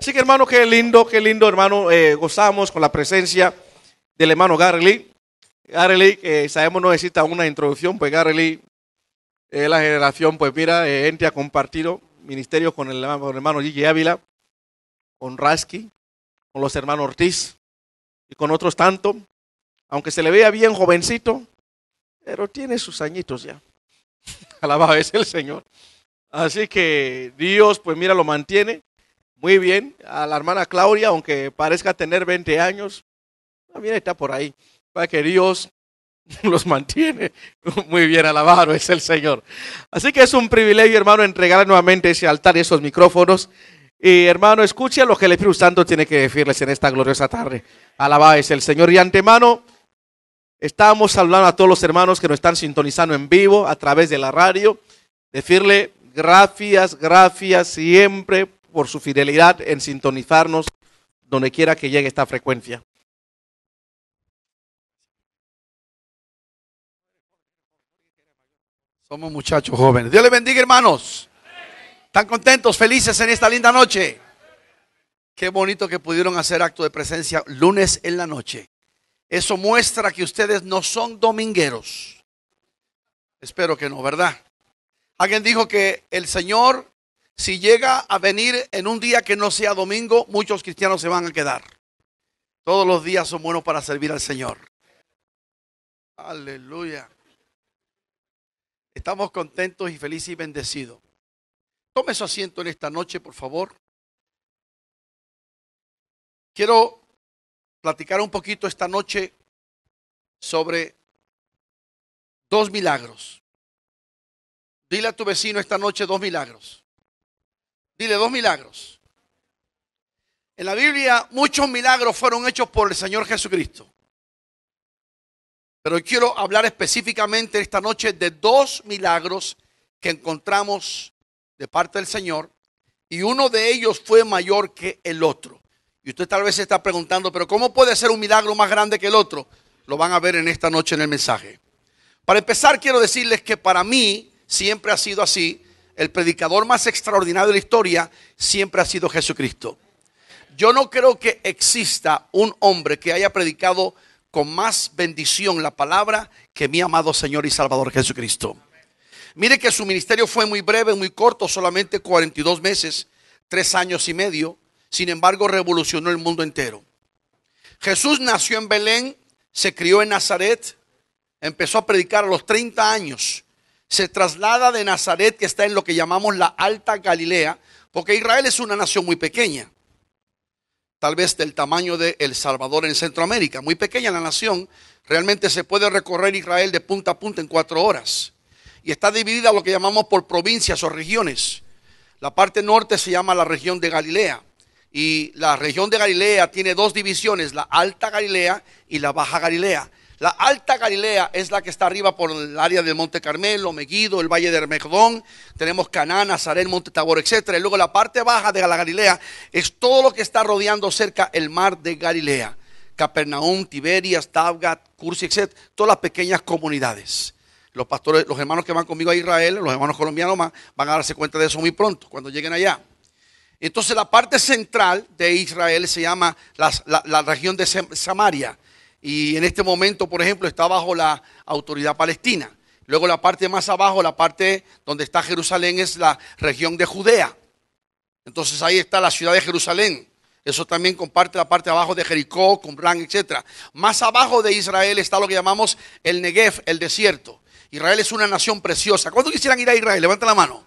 Así que hermano, qué lindo, qué lindo hermano, eh, gozamos con la presencia del hermano Garley. Garley, que sabemos no necesita una introducción, pues Garley, eh, la generación, pues mira, entra ha compartido Ministerio con el, hermano Gigi Ávila, con Rasky, con los hermanos Ortiz y con otros tanto. Aunque se le vea bien jovencito, pero tiene sus añitos ya. Alabado es el Señor. Así que Dios, pues mira, lo mantiene muy bien. A la hermana Claudia, aunque parezca tener 20 años, también ah, está por ahí. Para que Dios los mantiene. Muy bien, alabado es el Señor. Así que es un privilegio, hermano, entregar nuevamente ese altar y esos micrófonos. Y hermano, escuche lo que el Espíritu Santo tiene que decirles en esta gloriosa tarde. Alabado es el Señor. Y antemano, estamos hablando a todos los hermanos que nos están sintonizando en vivo a través de la radio. Decirle gracias, gracias siempre por su fidelidad en sintonizarnos donde quiera que llegue esta frecuencia. Somos muchachos jóvenes. Dios les bendiga, hermanos. Están contentos, felices en esta linda noche. Qué bonito que pudieron hacer acto de presencia lunes en la noche. Eso muestra que ustedes no son domingueros. Espero que no, ¿verdad? Alguien dijo que el Señor si llega a venir en un día que no sea domingo, muchos cristianos se van a quedar. Todos los días son buenos para servir al Señor. Aleluya. Estamos contentos y felices y bendecidos. Tome su asiento en esta noche, por favor. Quiero platicar un poquito esta noche sobre dos milagros. Dile a tu vecino esta noche dos milagros. Dile dos milagros. En la Biblia muchos milagros fueron hechos por el Señor Jesucristo. Pero quiero hablar específicamente esta noche de dos milagros que encontramos de parte del Señor. Y uno de ellos fue mayor que el otro. Y usted tal vez se está preguntando, pero ¿cómo puede ser un milagro más grande que el otro? Lo van a ver en esta noche en el mensaje. Para empezar, quiero decirles que para mí siempre ha sido así el predicador más extraordinario de la historia siempre ha sido Jesucristo. Yo no creo que exista un hombre que haya predicado con más bendición la palabra que mi amado Señor y Salvador Jesucristo. Mire que su ministerio fue muy breve, muy corto, solamente 42 meses, tres años y medio. Sin embargo, revolucionó el mundo entero. Jesús nació en Belén, se crió en Nazaret, empezó a predicar a los 30 años se traslada de Nazaret, que está en lo que llamamos la Alta Galilea, porque Israel es una nación muy pequeña, tal vez del tamaño de El Salvador en Centroamérica, muy pequeña la nación, realmente se puede recorrer Israel de punta a punta en cuatro horas, y está dividida lo que llamamos por provincias o regiones. La parte norte se llama la región de Galilea, y la región de Galilea tiene dos divisiones, la Alta Galilea y la Baja Galilea. La Alta Galilea es la que está arriba por el área del Monte Carmelo, Meguido, el Valle de Hermegdón. Tenemos Cana, Nazaret, Monte Tabor, etc. Y luego la parte baja de la Galilea es todo lo que está rodeando cerca el mar de Galilea. Capernaum, Tiberias, Tabgat, Cursi, etc. Todas las pequeñas comunidades. Los pastores, los hermanos que van conmigo a Israel, los hermanos colombianos van a darse cuenta de eso muy pronto, cuando lleguen allá. Entonces la parte central de Israel se llama la región de Samaria y en este momento, por ejemplo, está bajo la autoridad palestina. Luego la parte más abajo, la parte donde está Jerusalén, es la región de Judea. Entonces ahí está la ciudad de Jerusalén. Eso también comparte la parte abajo de Jericó, Ram, etc. Más abajo de Israel está lo que llamamos el Negev, el desierto. Israel es una nación preciosa. ¿Cuánto quisieran ir a Israel? Levanta la mano.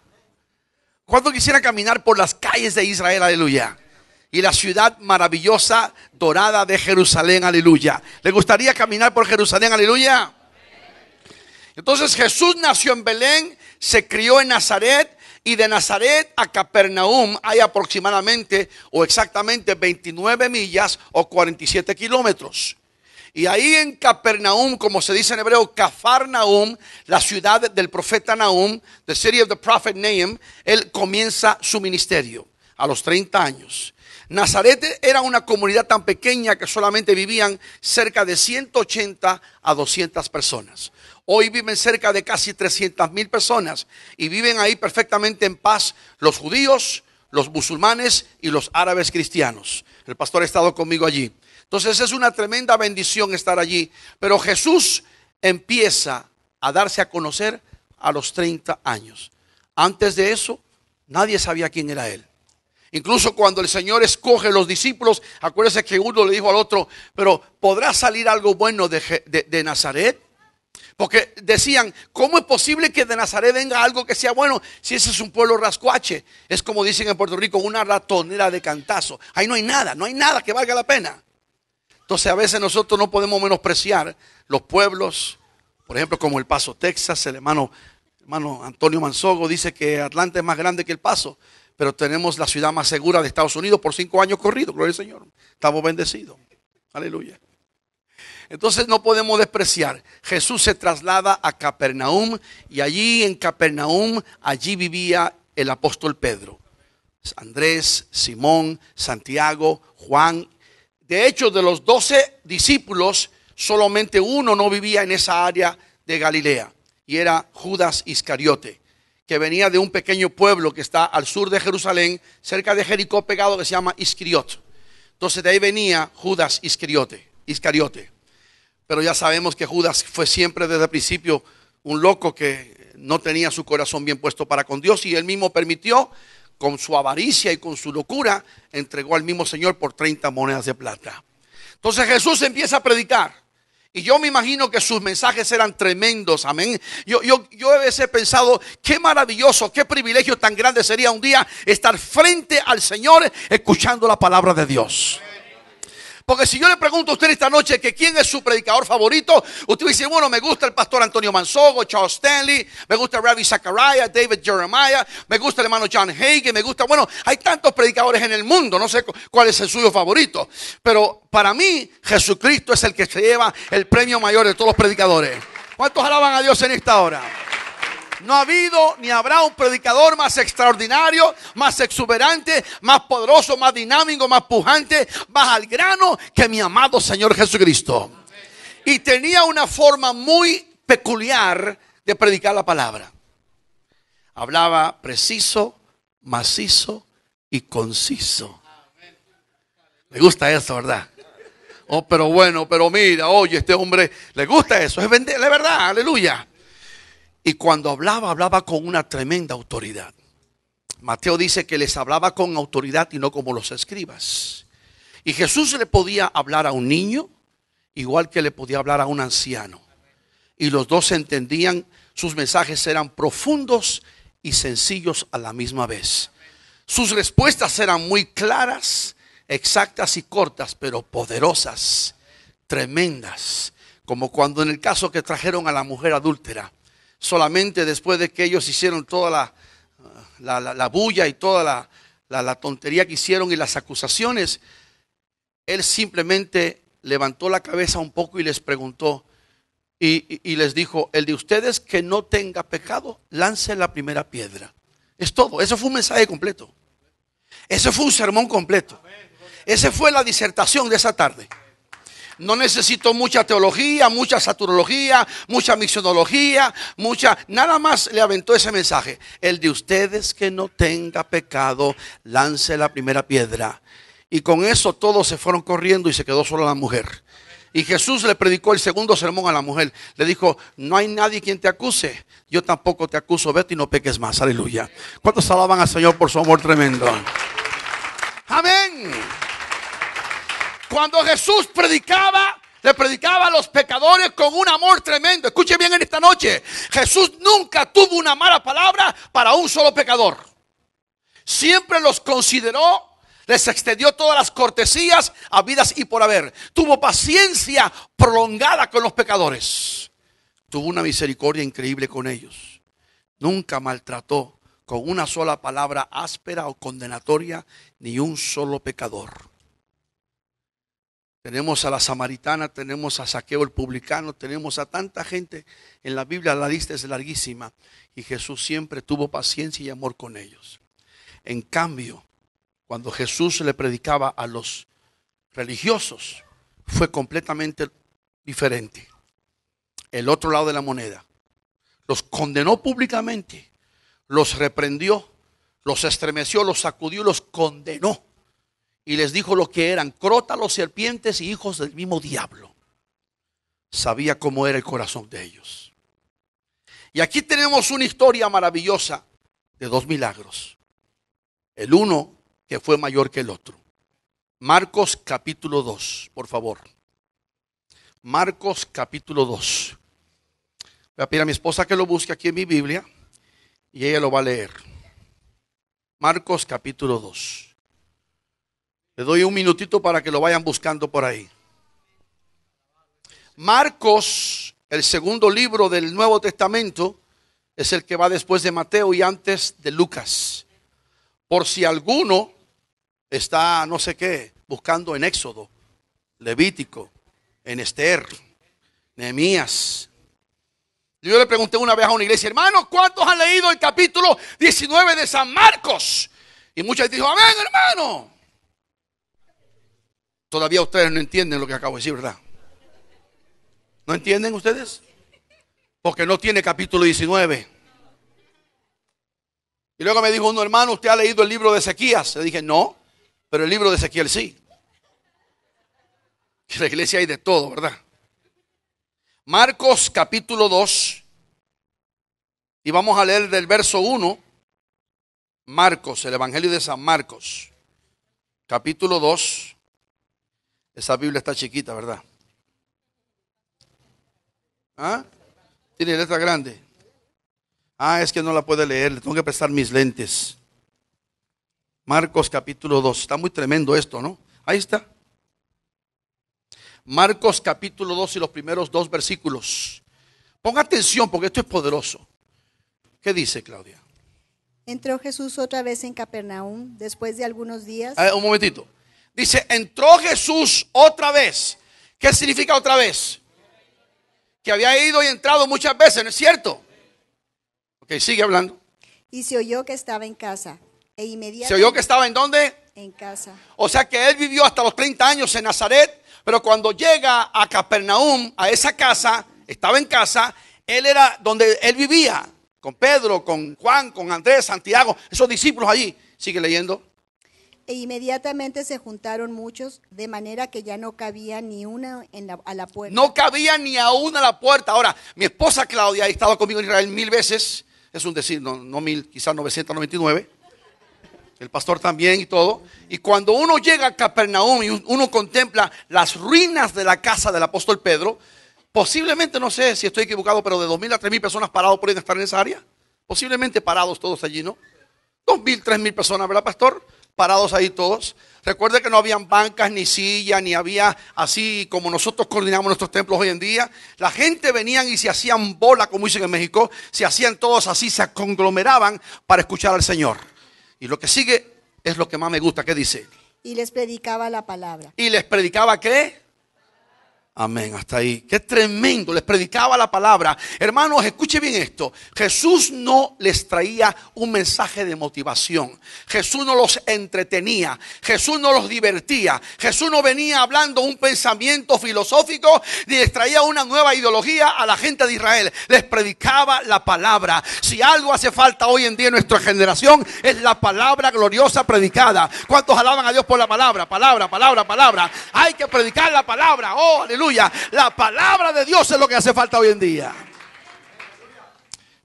¿Cuánto quisieran caminar por las calles de Israel? Aleluya y la ciudad maravillosa, dorada de Jerusalén, aleluya. ¿Le gustaría caminar por Jerusalén, aleluya? Entonces Jesús nació en Belén, se crió en Nazaret y de Nazaret a Capernaum hay aproximadamente o exactamente 29 millas o 47 kilómetros. Y ahí en Capernaum, como se dice en hebreo, Cafarnaum, la ciudad del profeta Naum, the city of the prophet Nahum, él comienza su ministerio a los 30 años. Nazaret era una comunidad tan pequeña que solamente vivían cerca de 180 a 200 personas. Hoy viven cerca de casi 300 mil personas y viven ahí perfectamente en paz los judíos, los musulmanes y los árabes cristianos. El pastor ha estado conmigo allí. Entonces es una tremenda bendición estar allí. Pero Jesús empieza a darse a conocer a los 30 años. Antes de eso, nadie sabía quién era él. Incluso cuando el Señor escoge los discípulos, acuérdese que uno le dijo al otro, pero ¿podrá salir algo bueno de, Nazaret? Porque decían, ¿cómo es posible que de Nazaret venga algo que sea bueno si ese es un pueblo rascuache? Es como dicen en Puerto Rico, una ratonera de cantazo. Ahí no hay nada, no hay nada que valga la pena. Entonces a veces nosotros no podemos menospreciar los pueblos, por ejemplo como El Paso, Texas, el hermano, hermano Antonio Manzogo dice que Atlanta es más grande que El Paso pero tenemos la ciudad más segura de Estados Unidos por cinco años corridos, gloria al Señor. Estamos bendecidos. Aleluya. Entonces no podemos despreciar. Jesús se traslada a Capernaum y allí en Capernaum, allí vivía el apóstol Pedro. Andrés, Simón, Santiago, Juan. De hecho, de los doce discípulos, solamente uno no vivía en esa área de Galilea y era Judas Iscariote que venía de un pequeño pueblo que está al sur de Jerusalén, cerca de Jericó, pegado que se llama Iscriot. Entonces de ahí venía Judas Iscariote, Iscariote. Pero ya sabemos que Judas fue siempre desde el principio un loco que no tenía su corazón bien puesto para con Dios y él mismo permitió, con su avaricia y con su locura, entregó al mismo Señor por 30 monedas de plata. Entonces Jesús empieza a predicar. Y yo me imagino que sus mensajes eran tremendos, amén. Yo, yo, yo a veces he pensado, qué maravilloso, qué privilegio tan grande sería un día estar frente al Señor escuchando la palabra de Dios. Porque si yo le pregunto a usted esta noche que quién es su predicador favorito, usted dice, bueno, me gusta el pastor Antonio Manzogo, Charles Stanley, me gusta Ravi Zachariah, David Jeremiah, me gusta el hermano John Hagen, me gusta, bueno, hay tantos predicadores en el mundo, no sé cuál es el suyo favorito. Pero para mí, Jesucristo es el que se lleva el premio mayor de todos los predicadores. ¿Cuántos alaban a Dios en esta hora? No ha habido ni habrá un predicador más extraordinario, más exuberante, más poderoso, más dinámico, más pujante, más al grano que mi amado Señor Jesucristo. Y tenía una forma muy peculiar de predicar la palabra. Hablaba preciso, macizo y conciso. Me gusta eso, ¿verdad? Oh, pero bueno, pero mira, oye, este hombre le gusta eso, es, vender, es verdad, aleluya. Y cuando hablaba, hablaba con una tremenda autoridad. Mateo dice que les hablaba con autoridad y no como los escribas. Y Jesús le podía hablar a un niño, igual que le podía hablar a un anciano. Y los dos entendían, sus mensajes eran profundos y sencillos a la misma vez. Sus respuestas eran muy claras, exactas y cortas, pero poderosas, tremendas. Como cuando en el caso que trajeron a la mujer adúltera, solamente después de que ellos hicieron toda la, la, la, bulla y toda la tontería que hicieron y las acusaciones, él simplemente levantó la cabeza un poco y les preguntó y, les dijo, el de ustedes que no tenga pecado, lance la primera piedra. Es todo, eso fue un mensaje completo. Ese fue un sermón completo. Esa fue la disertación de esa tarde. No necesito mucha teología, mucha saturología, mucha misionología, mucha... Nada más le aventó ese mensaje. El de ustedes que no tenga pecado, lance la primera piedra. Y con eso todos se fueron corriendo y se quedó solo la mujer. Y Jesús le predicó el segundo sermón a la mujer. Le dijo, no hay nadie quien te acuse. Yo tampoco te acuso, vete y no peques más. Aleluya. ¿Cuántos alaban al Señor por su amor tremendo? Amén. Cuando Jesús predicaba, le predicaba a los pecadores con un amor tremendo. Escuche bien en esta noche. Jesús nunca tuvo una mala palabra para un solo pecador. Siempre los consideró les extendió todas las cortesías habidas y por haber. Tuvo paciencia prolongada con los pecadores. Tuvo una misericordia increíble con ellos. Nunca maltrató con una sola palabra áspera o condenatoria ni un solo pecador. Tenemos a la samaritana, tenemos a Saqueo el publicano, tenemos a tanta gente. En la Biblia la lista es larguísima y Jesús siempre tuvo paciencia y amor con ellos. En cambio, cuando Jesús le predicaba a los religiosos, fue completamente diferente. El otro lado de la moneda. Los condenó públicamente, los reprendió, los estremeció, los sacudió, los condenó y les dijo lo que eran, los serpientes y hijos del mismo diablo. Sabía cómo era el corazón de ellos. Y aquí tenemos una historia maravillosa de dos milagros. El uno que fue mayor que el otro. Marcos capítulo 2, por favor. Marcos capítulo 2. Voy a pedir a mi esposa que lo busque aquí en mi Biblia y ella lo va a leer. Marcos capítulo 2. Le doy un minutito para que lo vayan buscando por ahí. Marcos, el segundo libro del Nuevo Testamento, es el que va después de Mateo y antes de Lucas. Por si alguno está, no sé qué, buscando en Éxodo, Levítico, en Esther, Nehemías. Yo le pregunté una vez a una iglesia, hermano, ¿cuántos han leído el capítulo 19 de San Marcos? Y muchas dijo, amén, hermano. Todavía ustedes no entienden lo que acabo de decir, ¿verdad? ¿No entienden ustedes? Porque no tiene capítulo 19. Y luego me dijo uno, hermano, ¿usted ha leído el libro de Ezequías? Le dije, no, pero el libro de Ezequiel sí. En la iglesia hay de todo, ¿verdad? Marcos capítulo 2. Y vamos a leer del verso 1. Marcos, el Evangelio de San Marcos. Capítulo 2. Esa Biblia está chiquita, ¿verdad? ¿Ah? Tiene letra grande. Ah, es que no la puede leer, le tengo que prestar mis lentes. Marcos capítulo 2. Está muy tremendo esto, ¿no? Ahí está. Marcos capítulo 2 y los primeros dos versículos. Ponga atención porque esto es poderoso. ¿Qué dice Claudia? Entró Jesús otra vez en Capernaum después de algunos días. Ah, un momentito. Dice, entró Jesús otra vez. ¿Qué significa otra vez? Que había ido y entrado muchas veces, ¿no es cierto? Ok, sigue hablando. Y se oyó que estaba en casa. E inmediatamente... ¿Se oyó que estaba en dónde? En casa. O sea que él vivió hasta los 30 años en Nazaret, pero cuando llega a Capernaum, a esa casa, estaba en casa, él era donde él vivía, con Pedro, con Juan, con Andrés, Santiago, esos discípulos allí. Sigue leyendo. E inmediatamente se juntaron muchos, de manera que ya no cabía ni una en la, a la puerta. No cabía ni a una a la puerta. Ahora, mi esposa Claudia ha estado conmigo en Israel mil veces, es un decir, no, no mil, quizás 999 el pastor también y todo. Y cuando uno llega a Capernaum y uno contempla las ruinas de la casa del apóstol Pedro, posiblemente, no sé si estoy equivocado, pero de 2.000 a 3.000 personas parados pueden estar en esa área. Posiblemente parados todos allí, ¿no? 2.000, 3.000 personas, ¿verdad, pastor? parados ahí todos. Recuerde que no habían bancas ni sillas, ni había así como nosotros coordinamos nuestros templos hoy en día. La gente venían y se hacían bola, como dicen en México, se hacían todos así, se conglomeraban para escuchar al Señor. Y lo que sigue es lo que más me gusta, ¿qué dice? Y les predicaba la palabra. ¿Y les predicaba qué? Amén, hasta ahí. Qué tremendo, les predicaba la palabra. Hermanos, escuche bien esto. Jesús no les traía un mensaje de motivación. Jesús no los entretenía. Jesús no los divertía. Jesús no venía hablando un pensamiento filosófico ni les traía una nueva ideología a la gente de Israel. Les predicaba la palabra. Si algo hace falta hoy en día en nuestra generación es la palabra gloriosa predicada. ¿Cuántos alaban a Dios por la palabra? Palabra, palabra, palabra. Hay que predicar la palabra. Oh, aleluya. La palabra de Dios es lo que hace falta hoy en día.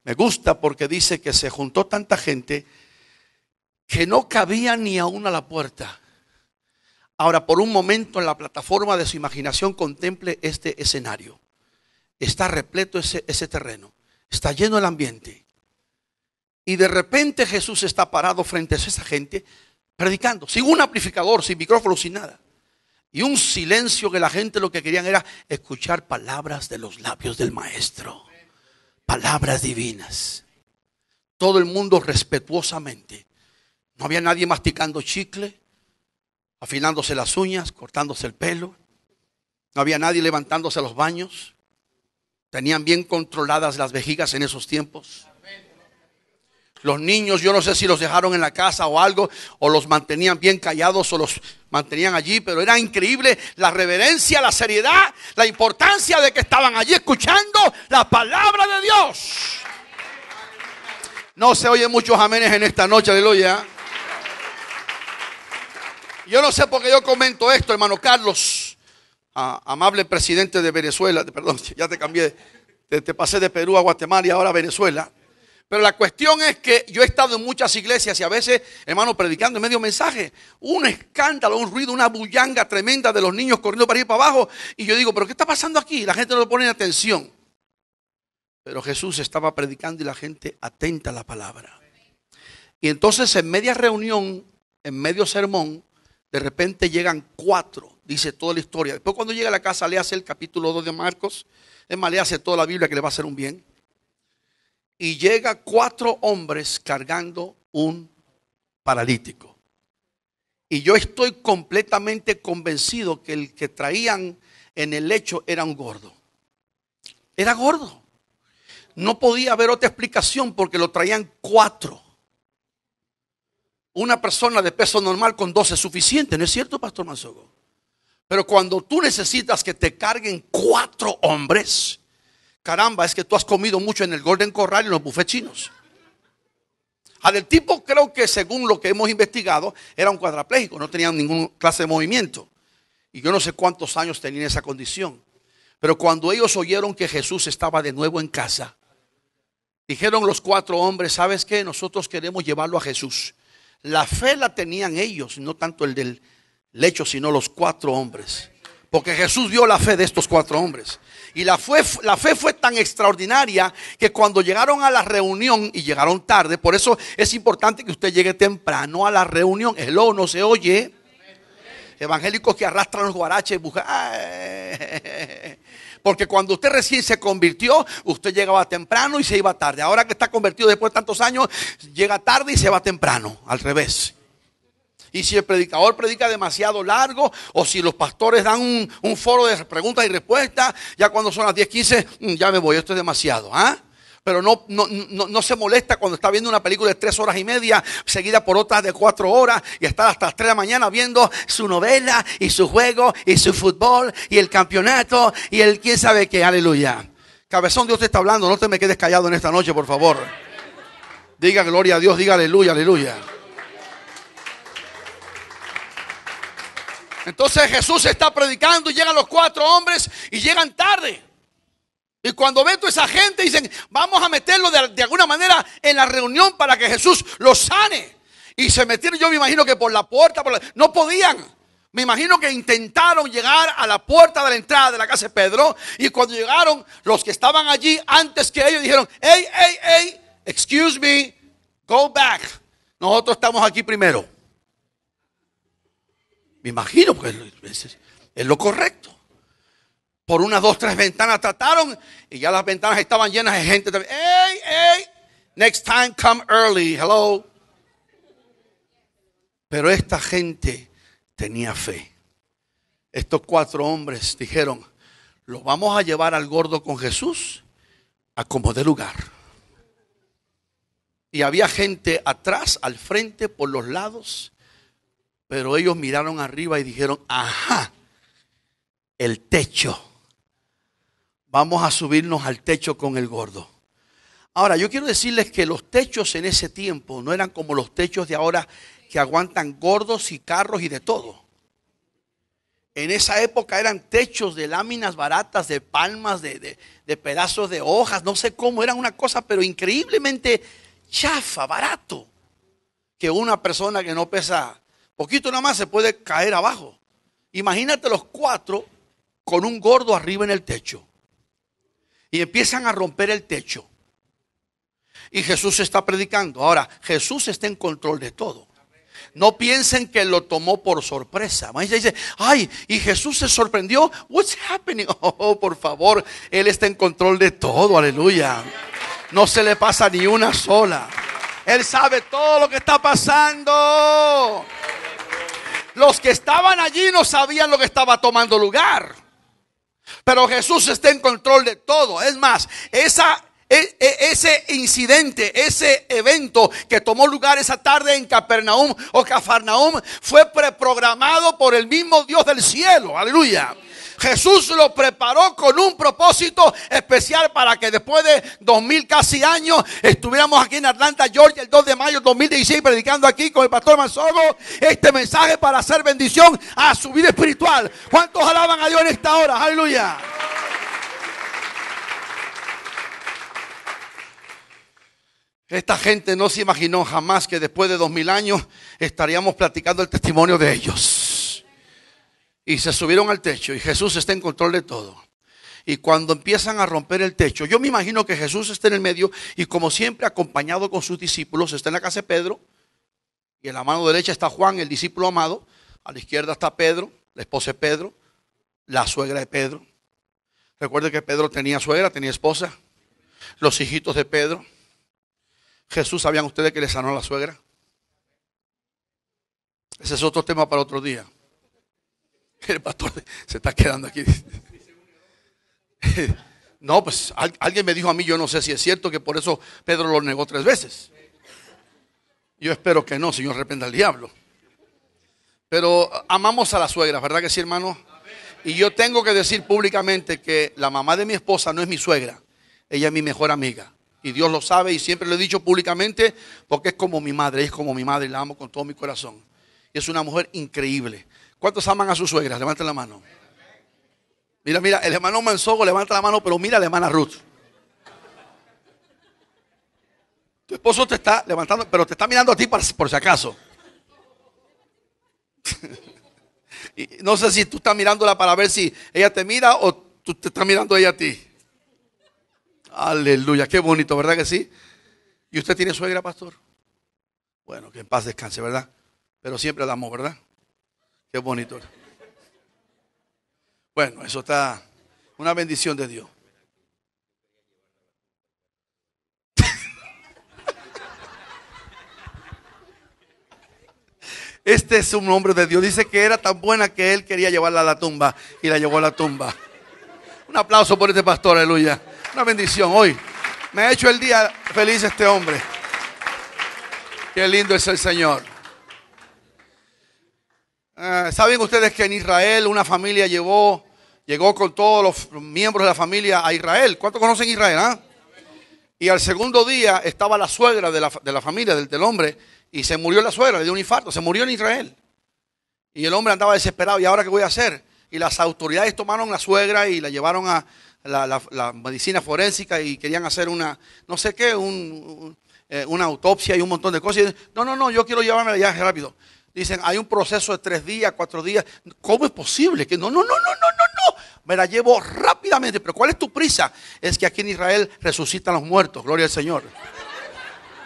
Me gusta porque dice que se juntó tanta gente que no cabía ni aún a la puerta. Ahora, por un momento en la plataforma de su imaginación contemple este escenario. Está repleto ese, ese terreno, está lleno el ambiente. Y de repente Jesús está parado frente a esa gente predicando, sin un amplificador, sin micrófono, sin nada. Y un silencio que la gente lo que querían era escuchar palabras de los labios del maestro. Palabras divinas. Todo el mundo respetuosamente. No había nadie masticando chicle, afinándose las uñas, cortándose el pelo. No había nadie levantándose a los baños. Tenían bien controladas las vejigas en esos tiempos. Los niños, yo no sé si los dejaron en la casa o algo, o los mantenían bien callados o los mantenían allí, pero era increíble la reverencia, la seriedad, la importancia de que estaban allí escuchando la palabra de Dios. No se oyen muchos amenes en esta noche, aleluya. Yo no sé por qué yo comento esto, hermano Carlos, amable presidente de Venezuela, perdón, ya te cambié, te, te pasé de Perú a Guatemala y ahora a Venezuela. Pero la cuestión es que yo he estado en muchas iglesias y a veces, hermano, predicando en medio mensaje, un escándalo, un ruido, una bullanga tremenda de los niños corriendo para ir para abajo. Y yo digo, ¿pero qué está pasando aquí? La gente no le pone atención. Pero Jesús estaba predicando y la gente atenta a la palabra. Y entonces en media reunión, en medio sermón, de repente llegan cuatro, dice toda la historia. Después cuando llega a la casa, le hace el capítulo 2 de Marcos. Es más, le hace toda la Biblia que le va a hacer un bien y llega cuatro hombres cargando un paralítico. Y yo estoy completamente convencido que el que traían en el lecho era un gordo. Era gordo. No podía haber otra explicación porque lo traían cuatro. Una persona de peso normal con dos es suficiente, ¿no es cierto, Pastor Manzogo? Pero cuando tú necesitas que te carguen cuatro hombres, caramba, es que tú has comido mucho en el Golden Corral y en los bufés chinos. Al ah, tipo creo que según lo que hemos investigado era un cuadraplégico, no tenía ninguna clase de movimiento. Y yo no sé cuántos años tenía esa condición. Pero cuando ellos oyeron que Jesús estaba de nuevo en casa, dijeron los cuatro hombres, ¿sabes qué? Nosotros queremos llevarlo a Jesús. La fe la tenían ellos, no tanto el del lecho, sino los cuatro hombres. Porque Jesús dio la fe de estos cuatro hombres. Y la fe, la fe fue tan extraordinaria que cuando llegaron a la reunión y llegaron tarde, por eso es importante que usted llegue temprano a la reunión. El no se oye. Evangélicos que arrastran los guaraches, Porque cuando usted recién se convirtió, usted llegaba temprano y se iba tarde. Ahora que está convertido después de tantos años, llega tarde y se va temprano, al revés. Y si el predicador predica demasiado largo o si los pastores dan un, foro de preguntas y respuestas, ya cuando son las 10:15, mm, ya me voy, esto es demasiado. ¿ah? pero no, no, no, no, se molesta cuando está viendo una película de tres horas y media, seguida por otras de cuatro horas, y está hasta las tres de la mañana viendo su novela y su juego y su fútbol y el campeonato y el quién sabe qué, aleluya. Cabezón, Dios te está hablando, no te me quedes callado en esta noche, por favor. Diga gloria a Dios, diga aleluya, aleluya. Entonces Jesús está predicando y llegan los cuatro hombres y llegan tarde. Y cuando ven toda esa gente dicen, vamos a meterlo de, alguna manera en la reunión para que Jesús lo sane. Y se metieron, yo me imagino que por la puerta, no podían. Me imagino que intentaron llegar a la puerta de la entrada de la casa de Pedro. Y cuando llegaron, los que estaban allí antes que ellos dijeron, hey, hey, hey, excuse me, go back. Nosotros estamos aquí primero. Me imagino, porque es, lo correcto. Por una, dos, tres ventanas trataron y ya las ventanas estaban llenas de gente. ¡Ey, ey! Next time come early. Hello. Pero esta gente tenía fe. Estos cuatro hombres dijeron, lo vamos a llevar al gordo con Jesús a como de lugar. Y había gente atrás, al frente, por los lados. Pero ellos miraron arriba y dijeron, ajá, el techo. Vamos a subirnos al techo con el gordo. Ahora, yo quiero decirles que los techos en ese tiempo no eran como los techos de ahora que aguantan gordos y carros y de todo. En esa época eran techos de láminas baratas, de palmas, de, pedazos de hojas, no sé cómo, eran una cosa, pero increíblemente chafa, barato. Que una persona que no pesa Poquito nada más se puede caer abajo. Imagínate los cuatro con un gordo arriba en el techo. Y empiezan a romper el techo. Y Jesús está predicando. Ahora, Jesús está en control de todo. No piensen que lo tomó por sorpresa. dice, ay, y Jesús se sorprendió. What's happening? Oh, por favor, Él está en control de todo. Aleluya. No se le pasa ni una sola. Él sabe todo lo que está pasando. Los que estaban allí no sabían lo que estaba tomando lugar. Pero Jesús está en control de todo. Es más, e, e, ese incidente, ese evento que tomó lugar esa tarde en Capernaum o Cafarnaum fue preprogramado por el mismo Dios del cielo. Aleluya. Jesús lo preparó con un propósito especial para que después de dos mil casi años estuviéramos aquí en Atlanta, Georgia, el 2 de mayo de 2016, predicando aquí con el pastor Manzogo este mensaje para hacer bendición a su vida espiritual. ¿Cuántos alaban a Dios en esta hora? Aleluya. Esta gente no se imaginó jamás que después de dos mil años estaríamos platicando el testimonio de ellos y se subieron al techo y Jesús está en control de todo. Y cuando empiezan a romper el techo, yo me imagino que Jesús está en el medio y como siempre acompañado con sus discípulos, está en la casa de Pedro y en la mano derecha está Juan, el discípulo amado, a la izquierda está Pedro, la esposa de Pedro, la suegra de Pedro. Recuerde que Pedro tenía suegra, tenía esposa, los hijitos de Pedro. Jesús, ¿sabían ustedes que le sanó a la suegra? Ese es otro tema para otro día. El pastor se está quedando aquí. No, pues alguien me dijo a mí, yo no sé si es cierto que por eso Pedro lo negó tres veces. Yo espero que no, señor, rependa el al diablo. Pero amamos a la suegra, ¿verdad que sí, hermano? Y yo tengo que decir públicamente que la mamá de mi esposa no es mi suegra, ella es mi mejor amiga. Y Dios lo sabe y siempre lo he dicho públicamente porque es como mi madre, es como mi madre, y la amo con todo mi corazón es una mujer increíble. ¿Cuántos aman a su suegra? Levanten la mano. Mira, mira, el hermano Manzogo levanta la mano, pero mira a la hermana Ruth. Tu esposo te está levantando, pero te está mirando a ti por, si acaso. no sé si tú estás mirándola para ver si ella te mira o tú te estás mirando ella a ti. Aleluya, qué bonito, ¿verdad que sí? ¿Y usted tiene suegra, pastor? Bueno, que en paz descanse, ¿verdad? pero siempre damos, ¿verdad? Qué bonito. Bueno, eso está una bendición de Dios. Este es un hombre de Dios. Dice que era tan buena que él quería llevarla a la tumba y la llevó a la tumba. Un aplauso por este pastor, aleluya. Una bendición hoy. Me ha hecho el día feliz este hombre. Qué lindo es el Señor. Eh, Saben ustedes que en Israel una familia llevó, llegó con todos los miembros de la familia a Israel. ¿Cuántos conocen Israel? Ah? Y al segundo día estaba la suegra de la, familia, del, del, hombre, y se murió la suegra, le dio un infarto, se murió en Israel. Y el hombre andaba desesperado, ¿y ahora qué voy a hacer? Y las autoridades tomaron la suegra y la llevaron a la, medicina forense y querían hacer una, no sé qué, eh, una autopsia y un montón de cosas. no, no, no, yo quiero llevarme allá rápido. Dicen, hay un proceso de tres días, cuatro días. ¿Cómo es posible? Que no, no, no, no, no, no, no. Me la llevo rápidamente. Pero ¿cuál es tu prisa? Es que aquí en Israel resucitan los muertos. Gloria al Señor.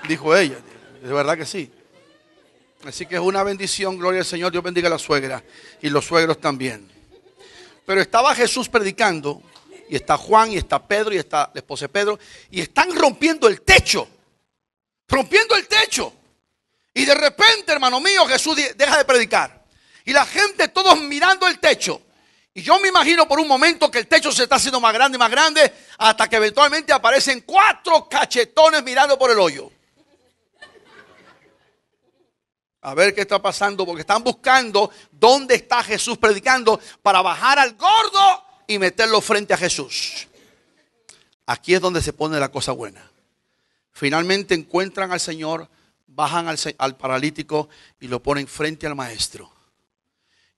Dijo ella. De verdad que sí. Así que es una bendición. Gloria al Señor. Dios bendiga a la suegra y los suegros también. Pero estaba Jesús predicando. Y está Juan, y está Pedro, y está la esposa de Pedro. Y están rompiendo el techo. Rompiendo el techo. Y de repente, hermano mío, Jesús deja de predicar. Y la gente, todos mirando el techo. Y yo me imagino por un momento que el techo se está haciendo más grande y más grande hasta que eventualmente aparecen cuatro cachetones mirando por el hoyo. A ver qué está pasando, porque están buscando dónde está Jesús predicando para bajar al gordo y meterlo frente a Jesús. Aquí es donde se pone la cosa buena. Finalmente encuentran al Señor, bajan al, paralítico y lo ponen frente al maestro.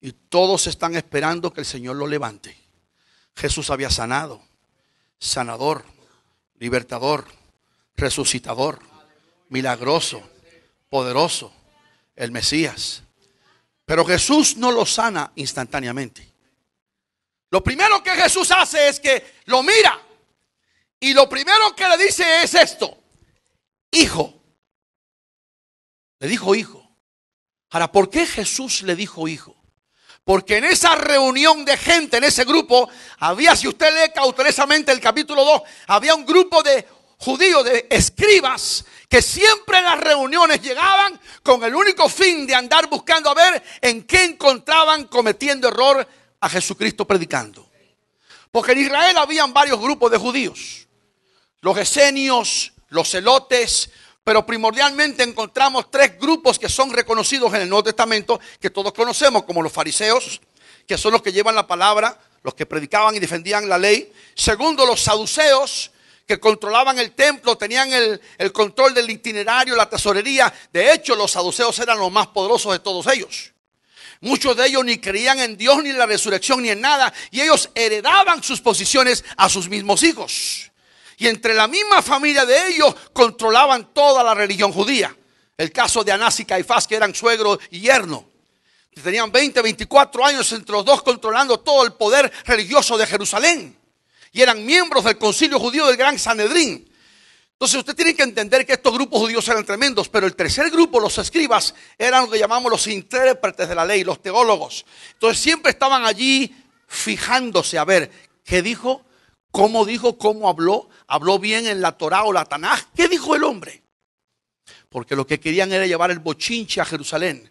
Y todos están esperando que el Señor lo levante. Jesús había sanado, sanador, libertador, resucitador, milagroso, poderoso, el Mesías. Pero Jesús no lo sana instantáneamente. Lo primero que Jesús hace es que lo mira. Y lo primero que le dice es esto. Hijo, le dijo hijo. Ahora, ¿por qué Jesús le dijo hijo? Porque en esa reunión de gente, en ese grupo, había, si usted lee cautelosamente el capítulo 2, había un grupo de judíos, de escribas, que siempre en las reuniones llegaban con el único fin de andar buscando a ver en qué encontraban cometiendo error a Jesucristo predicando. Porque en Israel habían varios grupos de judíos. Los esenios, los elotes... Pero primordialmente encontramos tres grupos que son reconocidos en el Nuevo Testamento, que todos conocemos, como los fariseos, que son los que llevan la palabra, los que predicaban y defendían la ley. Segundo, los saduceos, que controlaban el templo, tenían el, control del itinerario, la tesorería. De hecho, los saduceos eran los más poderosos de todos ellos. Muchos de ellos ni creían en Dios, ni en la resurrección, ni en nada. Y ellos heredaban sus posiciones a sus mismos hijos y entre la misma familia de ellos controlaban toda la religión judía. El caso de Anás y Caifás, que eran suegro y yerno. Tenían 20, 24 años entre los dos controlando todo el poder religioso de Jerusalén. Y eran miembros del concilio judío del Gran Sanedrín. Entonces usted tiene que entender que estos grupos judíos eran tremendos, pero el tercer grupo, los escribas, eran lo que llamamos los intérpretes de la ley, los teólogos. Entonces siempre estaban allí fijándose a ver qué dijo ¿Cómo dijo? ¿Cómo habló? ¿Habló bien en la Torá o la Tanaj? ¿Qué dijo el hombre? Porque lo que querían era llevar el bochinche a Jerusalén.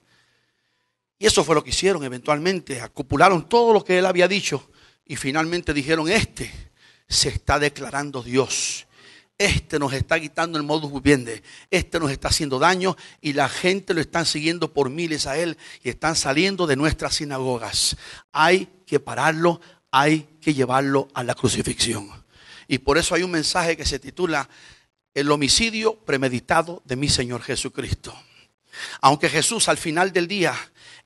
Y eso fue lo que hicieron eventualmente. Acopularon todo lo que él había dicho. Y finalmente dijeron, este se está declarando Dios. Este nos está quitando el modus vivendi. Este nos está haciendo daño. Y la gente lo están siguiendo por miles a él. Y están saliendo de nuestras sinagogas. Hay que pararlo hay que llevarlo a la crucifixión. Y por eso hay un mensaje que se titula El homicidio premeditado de mi Señor Jesucristo. Aunque Jesús al final del día,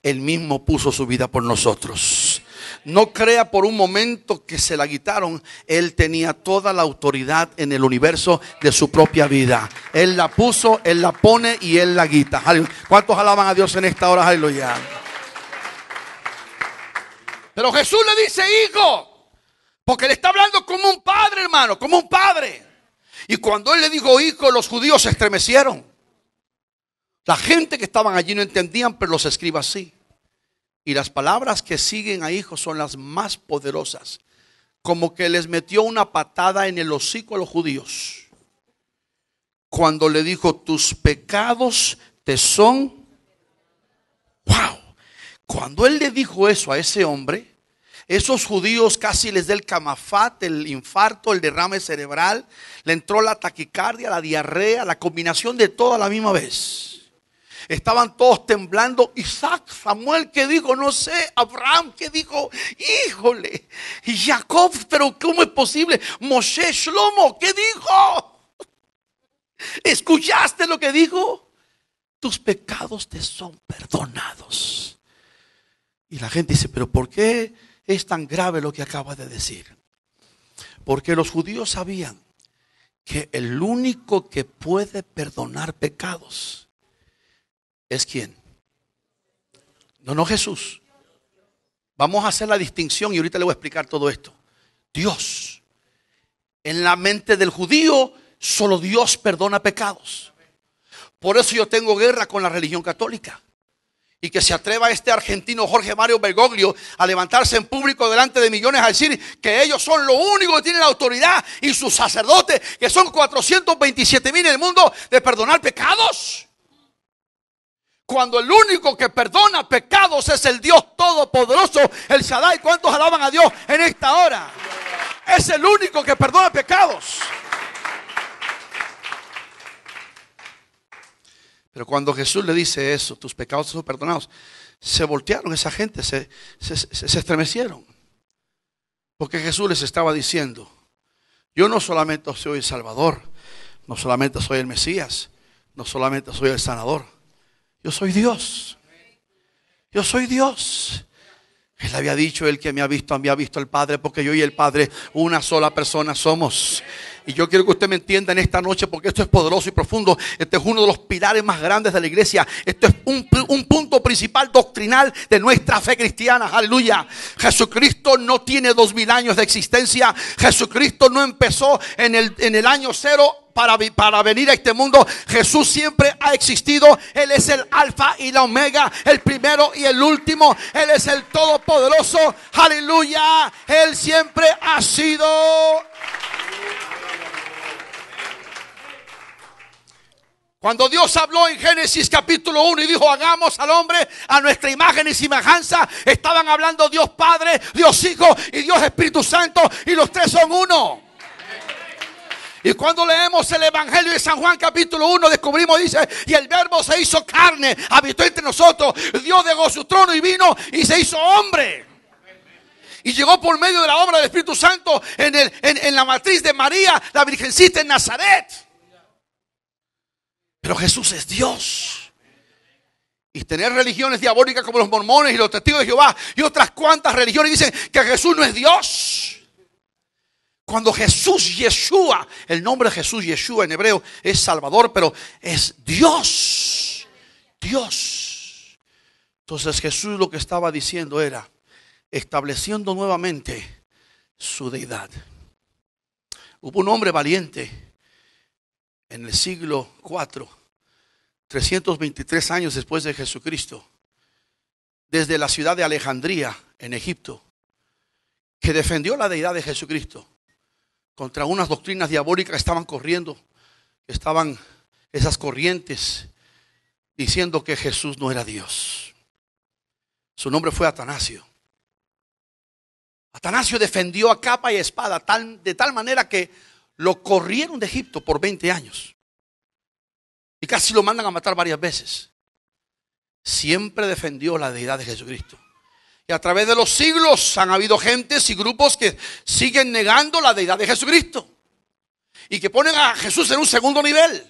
él mismo puso su vida por nosotros. No crea por un momento que se la quitaron. Él tenía toda la autoridad en el universo de su propia vida. Él la puso, él la pone y él la quita. ¿Cuántos alaban a Dios en esta hora? Aleluya. Pero Jesús le dice hijo, porque le está hablando como un padre, hermano, como un padre. Y cuando él le dijo hijo, los judíos se estremecieron. La gente que estaban allí no entendían, pero los escriba así. Y las palabras que siguen a hijo son las más poderosas. Como que les metió una patada en el hocico a los judíos. Cuando le dijo, tus pecados te son... ¡Wow! Cuando él le dijo eso a ese hombre, esos judíos casi les da el camafat, el infarto, el derrame cerebral, le entró la taquicardia, la diarrea, la combinación de todo a la misma vez. Estaban todos temblando. Isaac, Samuel, ¿qué dijo? No sé. Abraham, ¿qué dijo? Híjole. Y Jacob, pero ¿cómo es posible? Moshe, Shlomo, ¿qué dijo? ¿Escuchaste lo que dijo? Tus pecados te son perdonados. Y la gente dice, pero ¿por qué es tan grave lo que acaba de decir? Porque los judíos sabían que el único que puede perdonar pecados es quién. No, no Jesús. Vamos a hacer la distinción y ahorita le voy a explicar todo esto. Dios. En la mente del judío, solo Dios perdona pecados. Por eso yo tengo guerra con la religión católica. Y que se atreva este argentino Jorge Mario Bergoglio a levantarse en público delante de millones a decir que ellos son lo único que tienen la autoridad y sus sacerdotes, que son 427 mil en el mundo, de perdonar pecados. Cuando el único que perdona pecados es el Dios Todopoderoso, el Shaddai. ¿Cuántos alaban a Dios en esta hora? Es el único que perdona pecados. Pero cuando Jesús le dice eso, tus pecados son perdonados, se voltearon esa gente, se, estremecieron. Porque Jesús les estaba diciendo, yo no solamente soy el Salvador, no solamente soy el Mesías, no solamente soy el sanador, yo soy Dios. Yo soy Dios. Él había dicho, el que me ha visto, me ha visto el Padre, porque yo y el Padre, una sola persona somos. Y yo quiero que usted me entienda en esta noche porque esto es poderoso y profundo. Este es uno de los pilares más grandes de la iglesia. Esto es un, punto principal doctrinal de nuestra fe cristiana. Aleluya. Jesucristo no tiene dos mil años de existencia. Jesucristo no empezó en el, en el año cero para, para, venir a este mundo. Jesús siempre ha existido. Él es el alfa y la omega, el primero y el último. Él es el todopoderoso. Aleluya. Él siempre ha sido. Cuando Dios habló en Génesis capítulo 1 y dijo, hagamos al hombre a nuestra imagen y semejanza, estaban hablando Dios Padre, Dios Hijo y Dios Espíritu Santo y los tres son uno. Y cuando leemos el Evangelio de San Juan capítulo 1, descubrimos, dice, y el verbo se hizo carne, habitó entre nosotros, Dios dejó su trono y vino y se hizo hombre. Y llegó por medio de la obra del Espíritu Santo en, el, en, en la matriz de María, la Virgencita en Nazaret. Pero Jesús es Dios. Y tener religiones diabólicas como los mormones y los testigos de Jehová y otras cuantas religiones dicen que Jesús no es Dios. Cuando Jesús, Yeshua, el nombre de Jesús, Yeshua en hebreo es Salvador, pero es Dios. Dios. Entonces Jesús lo que estaba diciendo era estableciendo nuevamente su deidad. Hubo un hombre valiente en el siglo IV, 323 años después de Jesucristo, desde la ciudad de Alejandría, en Egipto, que defendió la deidad de Jesucristo contra unas doctrinas diabólicas que estaban corriendo, estaban esas corrientes diciendo que Jesús no era Dios. Su nombre fue Atanasio. Atanasio defendió a capa y espada de tal manera que lo corrieron de Egipto por 20 años. Y casi lo mandan a matar varias veces. Siempre defendió la deidad de Jesucristo. Y a través de los siglos han habido gentes y grupos que siguen negando la deidad de Jesucristo. Y que ponen a Jesús en un segundo nivel.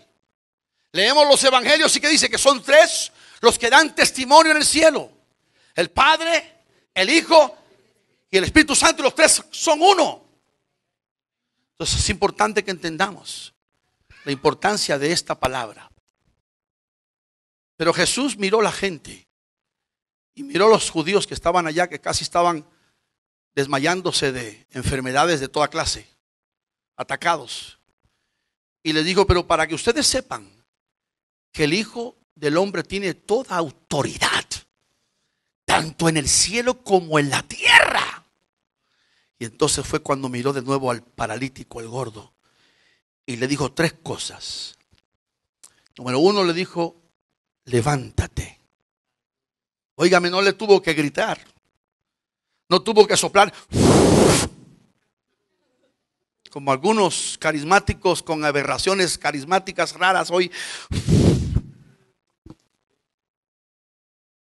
Leemos los evangelios y que dice que son tres los que dan testimonio en el cielo. El Padre, el Hijo y el Espíritu Santo. Los tres son uno. Entonces es importante que entendamos la importancia de esta palabra. Pero Jesús miró a la gente y miró a los judíos que estaban allá, que casi estaban desmayándose de enfermedades de toda clase, atacados. Y le dijo, pero para que ustedes sepan que el Hijo del Hombre tiene toda autoridad, tanto en el cielo como en la tierra. Y entonces fue cuando miró de nuevo al paralítico, el gordo, y le dijo tres cosas. Número uno le dijo, levántate. Óigame, no le tuvo que gritar. No tuvo que soplar. Como algunos carismáticos con aberraciones carismáticas raras hoy.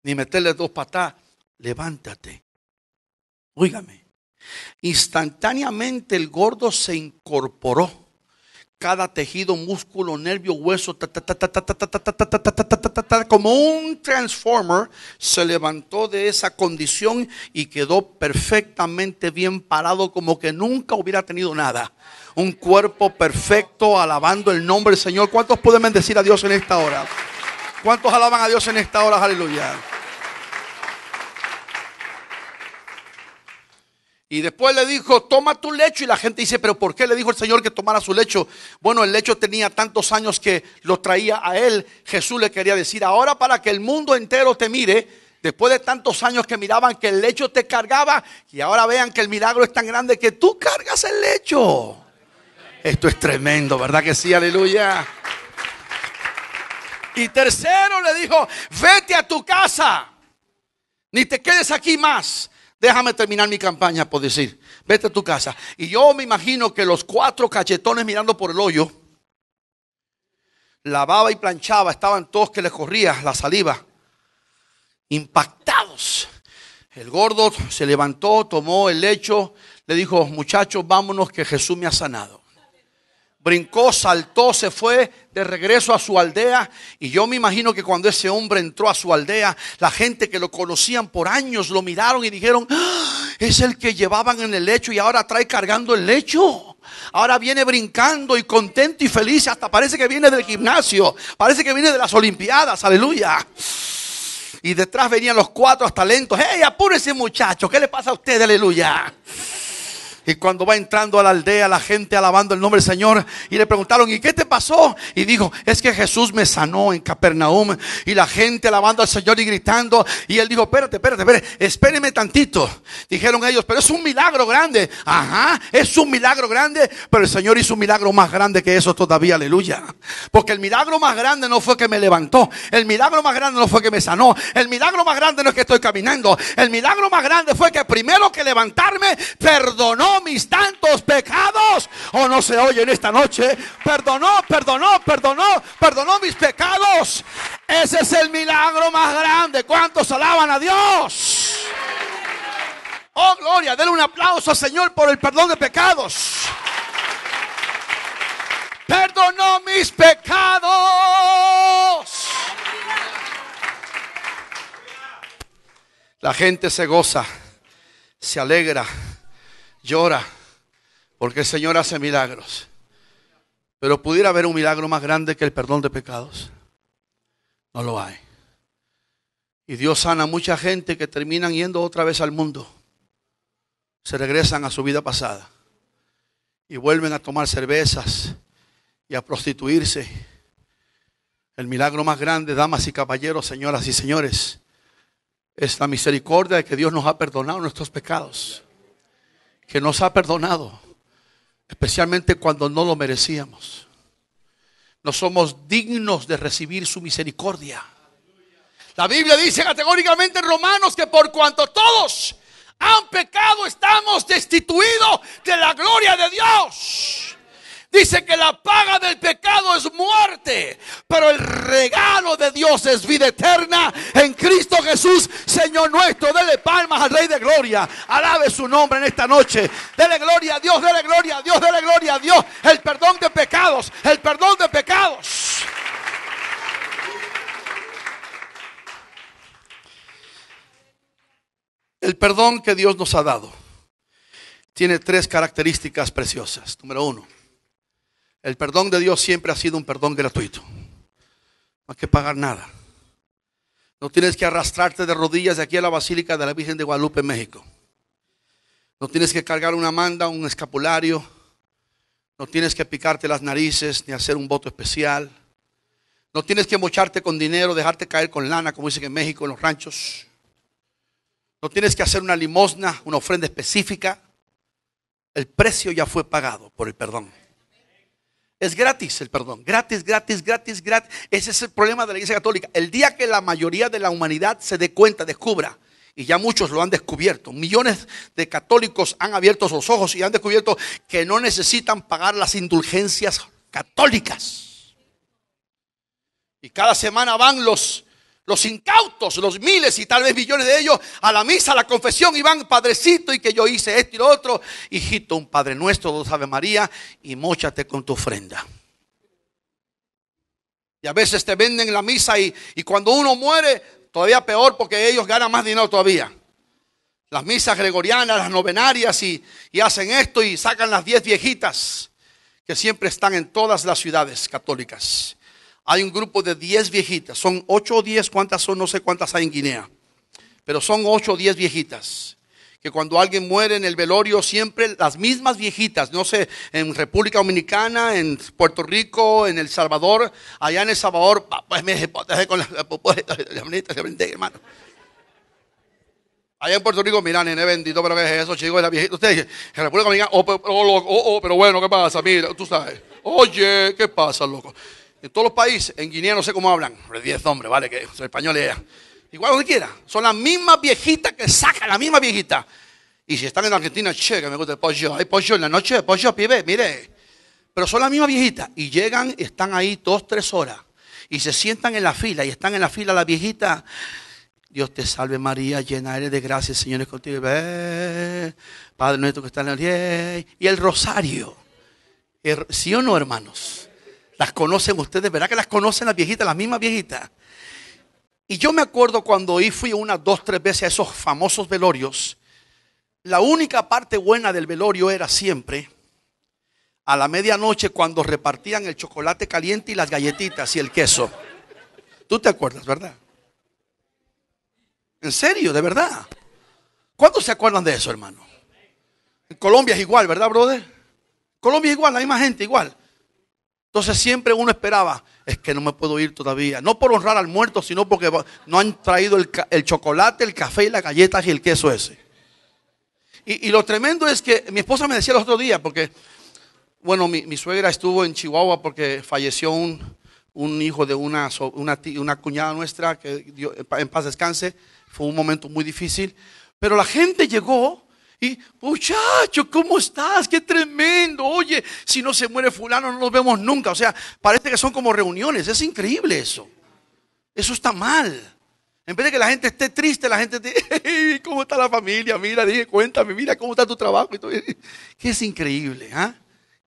Ni meterle dos patas. Levántate. Óigame. Instantáneamente el gordo se incorporó. Cada tejido, músculo, nervio, hueso, como un transformer, se levantó de esa condición y quedó perfectamente bien parado, como que nunca hubiera tenido nada. Un cuerpo perfecto, alabando el nombre del Señor. ¿Cuántos pueden bendecir a Dios en esta hora? ¿Cuántos alaban a Dios en esta hora? Aleluya. Y después le dijo, toma tu lecho. Y la gente dice, pero ¿por qué le dijo el Señor que tomara su lecho? Bueno, el lecho tenía tantos años que lo traía a él. Jesús le quería decir, ahora para que el mundo entero te mire, después de tantos años que miraban que el lecho te cargaba, y ahora vean que el milagro es tan grande que tú cargas el lecho. Esto es tremendo, ¿verdad que sí? Aleluya. Y tercero le dijo, vete a tu casa. Ni te quedes aquí más déjame terminar mi campaña, por decir, vete a tu casa. Y yo me imagino que los cuatro cachetones mirando por el hoyo, lavaba y planchaba, estaban todos que les corría la saliva, impactados. El gordo se levantó, tomó el lecho, le dijo, muchachos, vámonos que Jesús me ha sanado brincó, saltó, se fue de regreso a su aldea. Y yo me imagino que cuando ese hombre entró a su aldea, la gente que lo conocían por años lo miraron y dijeron, ah, es el que llevaban en el lecho y ahora trae cargando el lecho. Ahora viene brincando y contento y feliz, hasta parece que viene del gimnasio, parece que viene de las Olimpiadas, aleluya. Y detrás venían los cuatro hasta lentos ¡Hey, apúrese muchacho! ¿Qué le pasa a usted? Aleluya. Y cuando va entrando a la aldea, la gente alabando el nombre del Señor. Y le preguntaron, ¿y qué te pasó? Y dijo, es que Jesús me sanó en Capernaum. Y la gente alabando al Señor y gritando. Y él dijo, espérate, espérate, espérate, espéreme tantito. Dijeron ellos, pero es un milagro grande. Ajá, es un milagro grande. Pero el Señor hizo un milagro más grande que eso todavía, aleluya. Porque el milagro más grande no fue que me levantó. El milagro más grande no fue que me sanó. El milagro más grande no es que estoy caminando. El milagro más grande fue que primero que levantarme, perdonó mis tantos pecados. ¿O oh, no se oye en esta noche? Perdonó, perdonó, perdonó, perdonó mis pecados. Ese es el milagro más grande. ¿Cuántos alaban a Dios? Oh, gloria, denle un aplauso al Señor por el perdón de pecados. Perdonó mis pecados. La gente se goza, se alegra. Llora, porque el Señor hace milagros. Pero pudiera haber un milagro más grande que el perdón de pecados. No lo hay. Y Dios sana a mucha gente que terminan yendo otra vez al mundo. Se regresan a su vida pasada. Y vuelven a tomar cervezas y a prostituirse. El milagro más grande, damas y caballeros, señoras y señores, es la misericordia de que Dios nos ha perdonado nuestros pecados que nos ha perdonado, especialmente cuando no lo merecíamos. No somos dignos de recibir su misericordia. La Biblia dice categóricamente en Romanos que por cuanto todos han pecado, estamos destituidos de la gloria de Dios. Dice que la paga del pecado es muerte, pero el regalo de Dios es vida eterna en Cristo Jesús, Señor nuestro. Dele palmas al Rey de Gloria. Alabe su nombre en esta noche. Dele gloria a Dios, dele gloria a Dios, dele gloria a Dios. El perdón de pecados, el perdón de pecados. El perdón que Dios nos ha dado tiene tres características preciosas. Número uno el perdón de Dios siempre ha sido un perdón gratuito. No hay que pagar nada. No tienes que arrastrarte de rodillas de aquí a la Basílica de la Virgen de Guadalupe, México. No tienes que cargar una manda, un escapulario. No tienes que picarte las narices ni hacer un voto especial. No tienes que mocharte con dinero, dejarte caer con lana, como dicen en México, en los ranchos. No tienes que hacer una limosna, una ofrenda específica. El precio ya fue pagado por el perdón. Es gratis el perdón, gratis, gratis, gratis, gratis. Ese es el problema de la Iglesia Católica. El día que la mayoría de la humanidad se dé cuenta, descubra, y ya muchos lo han descubierto, millones de católicos han abierto sus ojos y han descubierto que no necesitan pagar las indulgencias católicas. Y cada semana van los los incautos, los miles y tal vez millones de ellos, a la misa, a la confesión, y van, Padrecito, y que yo hice esto y lo otro. Hijito, un Padre nuestro, dos Ave María, y móchate con tu ofrenda. Y a veces te venden la misa y, y cuando uno muere, todavía peor porque ellos ganan más dinero todavía las misas gregorianas, las novenarias y, hacen esto y sacan las diez viejitas que siempre están en todas las ciudades católicas hay un grupo de 10 viejitas. Son 8 o 10, cuántas son, no sé cuántas hay en Guinea. Pero son 8 o 10 viejitas. Que cuando alguien muere en el velorio, siempre las mismas viejitas, no sé, en República Dominicana, en Puerto Rico, en El Salvador, allá en El Salvador, pues me con la pues, hermano. Allá en Puerto Rico, mira, nene, bendito, pero ve es eso, chicos, la viejita. Ustedes, en República Dominicana, oh, oh, oh, oh, pero bueno, ¿qué pasa? Mira, tú sabes. Oye, ¿qué pasa, loco? en todos los países, en Guinea no sé cómo hablan, Diez 10 hombres, vale, que son españoles Igual donde quiera, son las mismas viejitas que sacan, la misma viejita. Y si están en Argentina, che, que me gusta el pollo, hay pollo en la noche, pollo, pibe, mire. Pero son las mismas viejitas y llegan y están ahí dos, tres horas y se sientan en la fila y están en la fila las viejitas. Dios te salve María, llena eres de gracia, Señor es contigo. Padre nuestro que está en el día Y el rosario. Er, ¿Sí o no, hermanos? Las conocen ustedes, ¿verdad que las conocen las viejitas, las mismas viejitas? Y yo me acuerdo cuando fui unas dos, tres veces a esos famosos velorios, la única parte buena del velorio era siempre a la medianoche cuando repartían el chocolate caliente y las galletitas y el queso. ¿Tú te acuerdas, verdad? En serio, de verdad. ¿Cuándo se acuerdan de eso, hermano? En Colombia es igual, ¿verdad, brother? Colombia es igual, la misma gente, igual. Entonces siempre uno esperaba, es que no me puedo ir todavía. No por honrar al muerto, sino porque no han traído el, chocolate, el café y las galletas y el queso ese. Y, lo tremendo es que mi esposa me decía el otro día, porque, bueno, mi, suegra estuvo en Chihuahua porque falleció un, hijo de una, cuñada nuestra, que en paz descanse, fue un momento muy difícil. Pero la gente llegó y, muchacho, ¿cómo estás? Qué tremendo. Oye, si no se muere fulano, no nos vemos nunca. O sea, parece que son como reuniones. Es increíble eso. Eso está mal. En vez de que la gente esté triste, la gente dice, ¿cómo está la familia? Mira, dije, cuéntame, mira cómo está tu trabajo. Que es increíble, ¿ah?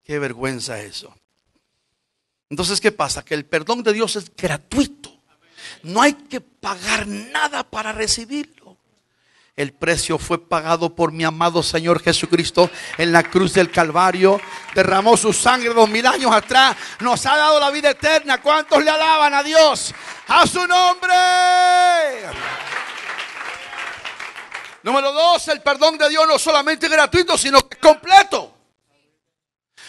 Qué vergüenza eso. Entonces, ¿qué pasa? Que el perdón de Dios es gratuito. No hay que pagar nada para recibirlo. El precio fue pagado por mi amado Señor Jesucristo en la cruz del Calvario. Derramó su sangre dos mil años atrás. Nos ha dado la vida eterna. ¿Cuántos le alaban a Dios? A su nombre. Número dos, el perdón de Dios no solamente gratuito, sino que completo.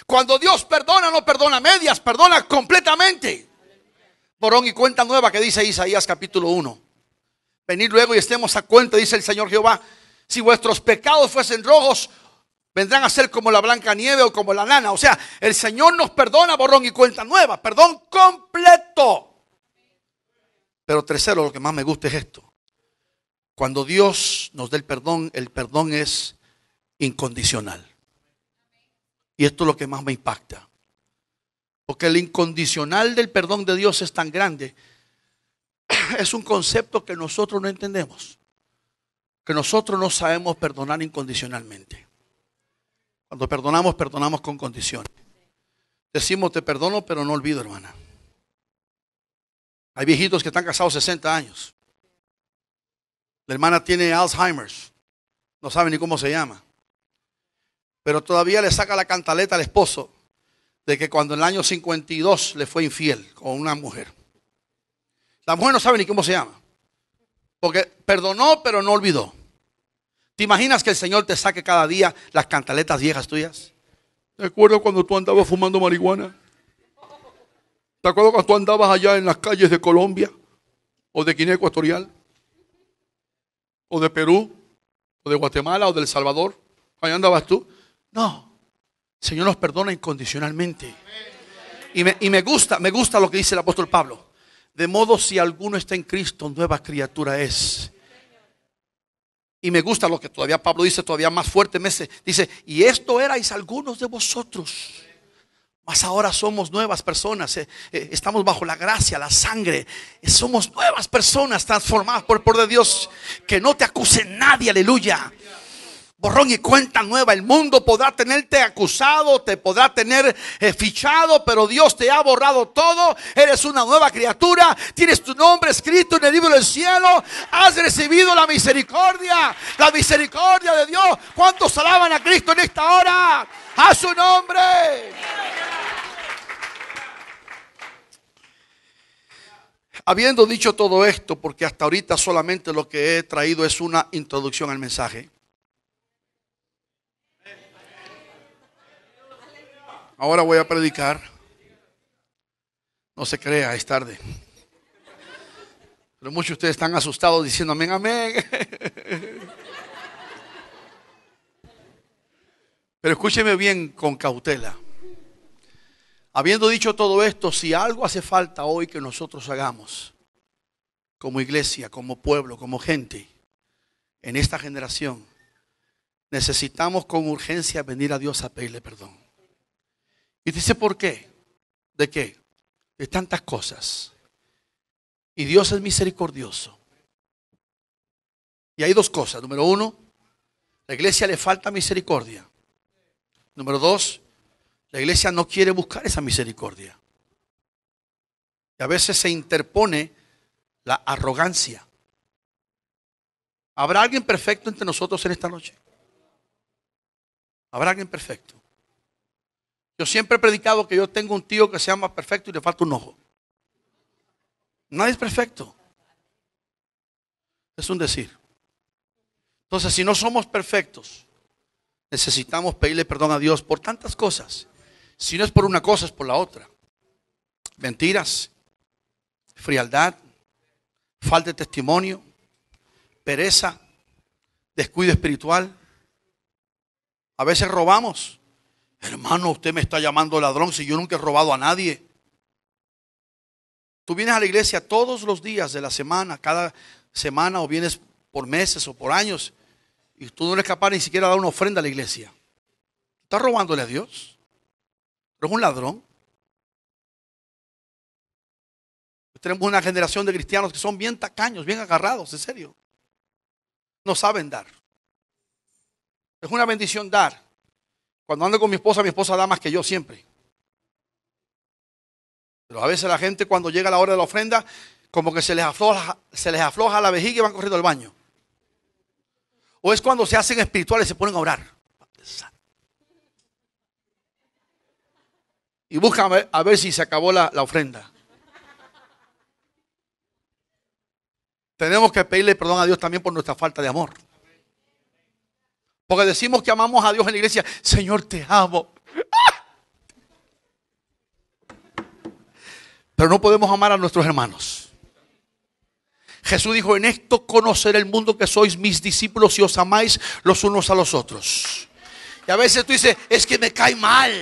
Cuando Dios perdona, no perdona medias, perdona completamente. Porón y cuenta nueva que dice Isaías capítulo 1. Venir luego y estemos a cuenta, dice el Señor Jehová. Si vuestros pecados fuesen rojos, vendrán a ser como la blanca nieve o como la lana. O sea, el Señor nos perdona borrón y cuenta nueva, perdón completo. Pero tercero, lo que más me gusta es esto. Cuando Dios nos dé el perdón, el perdón es incondicional. Y esto es lo que más me impacta. Porque el incondicional del perdón de Dios es tan grande es un concepto que nosotros no entendemos, que nosotros no sabemos perdonar incondicionalmente. Cuando perdonamos, perdonamos con condiciones. Decimos, te perdono, pero no olvido, hermana. Hay viejitos que están casados 60 años. La hermana tiene Alzheimer's, no sabe ni cómo se llama. Pero todavía le saca la cantaleta al esposo de que cuando en el año 52 le fue infiel con una mujer. La mujer no sabe ni cómo se llama. Porque perdonó, pero no olvidó. ¿Te imaginas que el Señor te saque cada día las cantaletas viejas tuyas? ¿Te acuerdas cuando tú andabas fumando marihuana? ¿Te acuerdas cuando tú andabas allá en las calles de Colombia? ¿O de Guinea Ecuatorial? ¿O de Perú? ¿O de Guatemala? ¿O del El Salvador? ¿Allá andabas tú? No. El Señor nos perdona incondicionalmente. Y y me gusta, me gusta lo que dice el apóstol Pablo. De modo si alguno está en Cristo, nueva criatura es. Y me gusta lo que todavía Pablo dice, todavía más fuerte, dice, y esto erais algunos de vosotros. Mas ahora somos nuevas personas, eh, eh, estamos bajo la gracia, la sangre, eh, somos nuevas personas transformadas por el poder de Dios, que no te acuse nadie, aleluya borrón y cuenta nueva. El mundo podrá tenerte acusado, te podrá tener eh, fichado, pero Dios te ha borrado todo. Eres una nueva criatura, tienes tu nombre escrito en el libro del cielo. Has recibido la misericordia, la misericordia de Dios. ¿Cuántos alaban a Cristo en esta hora? A su nombre. Habiendo dicho todo esto, porque hasta ahorita solamente lo que he traído es una introducción al mensaje, Ahora voy a predicar. No se crea, es tarde. Pero muchos de ustedes están asustados diciendo amén, amén. Pero escúcheme bien con cautela. Habiendo dicho todo esto, si algo hace falta hoy que nosotros hagamos, como iglesia, como pueblo, como gente, en esta generación, necesitamos con urgencia venir a Dios a pedirle perdón. Y dice, ¿por qué? ¿De qué? De tantas cosas. Y Dios es misericordioso. Y hay dos cosas. Número uno, la iglesia le falta misericordia. Número dos, la iglesia no quiere buscar esa misericordia. Y a veces se interpone la arrogancia. ¿Habrá alguien perfecto entre nosotros en esta noche? ¿Habrá alguien perfecto? Yo siempre he predicado que yo tengo un tío que se llama perfecto y le falta un ojo. Nadie es perfecto. Es un decir. Entonces, si no somos perfectos, necesitamos pedirle perdón a Dios por tantas cosas. Si no es por una cosa, es por la otra. Mentiras, frialdad, falta de testimonio, pereza, descuido espiritual. A veces robamos Hermano, usted me está llamando ladrón si yo nunca he robado a nadie. Tú vienes a la iglesia todos los días de la semana, cada semana o vienes por meses o por años y tú no eres capaz ni siquiera de dar una ofrenda a la iglesia. Estás robándole a Dios. Pero es un ladrón. Tenemos una generación de cristianos que son bien tacaños, bien agarrados, en serio. No saben dar. Es una bendición dar, cuando ando con mi esposa, mi esposa da más que yo siempre. Pero a veces la gente cuando llega la hora de la ofrenda, como que se les afloja, se les afloja la vejiga y van corriendo al baño. O es cuando se hacen espirituales y se ponen a orar. Y buscan a ver, a ver si se acabó la, la ofrenda. Tenemos que pedirle perdón a Dios también por nuestra falta de amor. Porque decimos que amamos a Dios en la iglesia. Señor, te amo. ¡Ah! Pero no podemos amar a nuestros hermanos. Jesús dijo, en esto conocer el mundo que sois mis discípulos y os amáis los unos a los otros. Y a veces tú dices, es que me cae mal.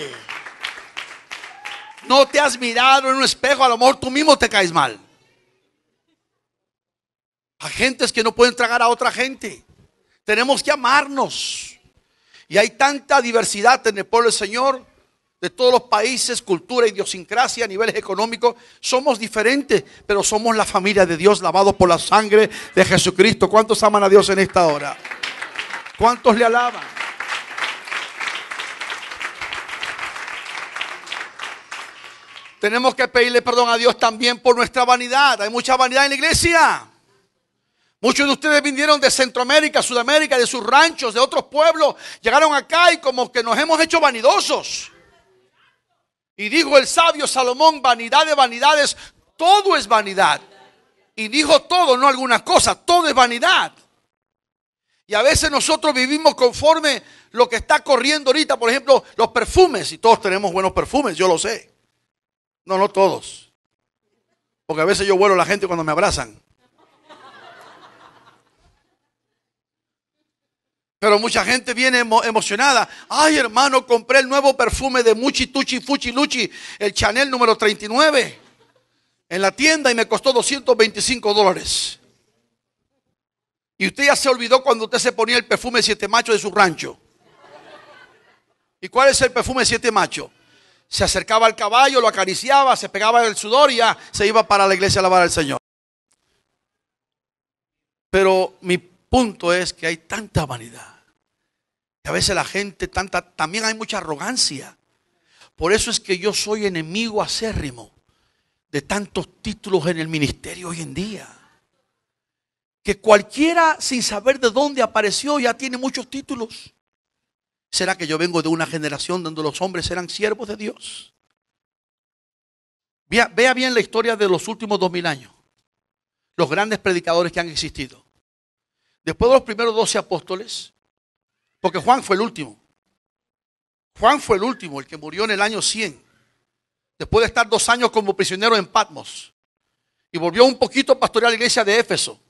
No te has mirado en un espejo, a lo mejor tú mismo te caes mal. hay gentes que no pueden tragar a otra gente. Tenemos que amarnos. Y hay tanta diversidad en el pueblo del Señor, de todos los países, cultura, idiosincrasia, niveles económicos. Somos diferentes, pero somos la familia de Dios, lavados por la sangre de Jesucristo. ¿Cuántos aman a Dios en esta hora? ¿Cuántos le alaban? Tenemos que pedirle perdón a Dios también por nuestra vanidad. Hay mucha vanidad en la iglesia. Muchos de ustedes vinieron de Centroamérica, Sudamérica, de sus ranchos, de otros pueblos. Llegaron acá y como que nos hemos hecho vanidosos. Y dijo el sabio Salomón, vanidad de vanidades, todo es vanidad. Y dijo todo, no algunas cosas, todo es vanidad. Y a veces nosotros vivimos conforme lo que está corriendo ahorita, por ejemplo, los perfumes. Y todos tenemos buenos perfumes, yo lo sé. No, no todos. Porque a veces yo vuelo a la gente cuando me abrazan. Pero mucha gente viene emocionada. Ay, hermano, compré el nuevo perfume de Muchi Tuchi Fuchi Luchi, el Chanel número 39, en la tienda y me costó 225 dólares. Y usted ya se olvidó cuando usted se ponía el perfume Siete Macho de su rancho. ¿Y cuál es el perfume Siete Macho? Se acercaba al caballo, lo acariciaba, se pegaba el sudor y ya se iba para la iglesia a alabar al Señor. Pero mi punto es que hay tanta vanidad a veces la gente, tanta, también hay mucha arrogancia. Por eso es que yo soy enemigo acérrimo de tantos títulos en el ministerio hoy en día. Que cualquiera sin saber de dónde apareció ya tiene muchos títulos. ¿Será que yo vengo de una generación donde los hombres eran siervos de Dios? vea bien la historia de los últimos dos mil años. Los grandes predicadores que han existido. Después de los primeros doce apóstoles, porque Juan fue el último. Juan fue el último, el que murió en el año 100. Después de estar dos años como prisionero en Patmos. Y volvió un poquito a la iglesia de Éfeso.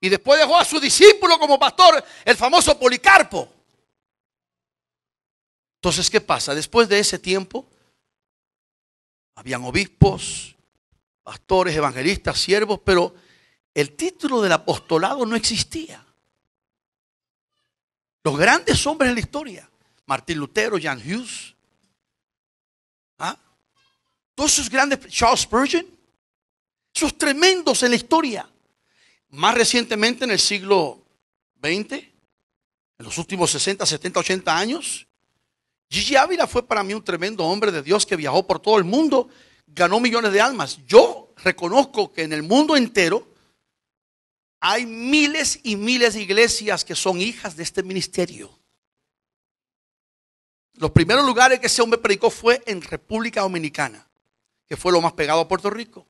Y después dejó a su discípulo como pastor, el famoso Policarpo. Entonces, ¿qué pasa? Después de ese tiempo, habían obispos, pastores, evangelistas, siervos, pero el título del apostolado no existía. Los grandes hombres en la historia. Martín Lutero, Jan Hughes. ¿ah? Todos esos grandes, Charles Spurgeon. Esos tremendos en la historia. Más recientemente en el siglo XX, en los últimos 60, 70, 80 años, Gigi Ávila fue para mí un tremendo hombre de Dios que viajó por todo el mundo, ganó millones de almas. Yo reconozco que en el mundo entero hay miles y miles de iglesias que son hijas de este ministerio. Los primeros lugares que ese hombre predicó fue en República Dominicana, que fue lo más pegado a Puerto Rico.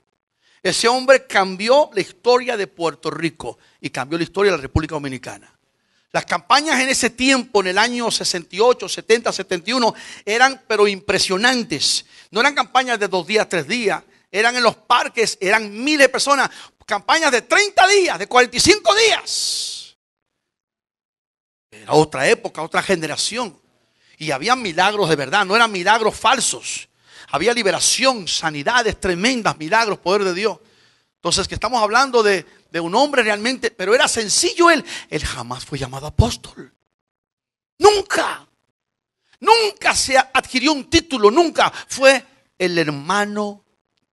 Ese hombre cambió la historia de Puerto Rico y cambió la historia de la República Dominicana. Las campañas en ese tiempo, en el año 68, 70, 71, eran pero impresionantes. No eran campañas de dos días, tres días. Eran en los parques, eran miles de personas campañas de 30 días, de 45 días. Era otra época, otra generación. Y había milagros de verdad, no eran milagros falsos. Había liberación, sanidades tremendas, milagros, poder de Dios. Entonces, que estamos hablando de, un hombre realmente, pero era sencillo él. Él jamás fue llamado apóstol. Nunca. Nunca se adquirió un título, nunca fue el hermano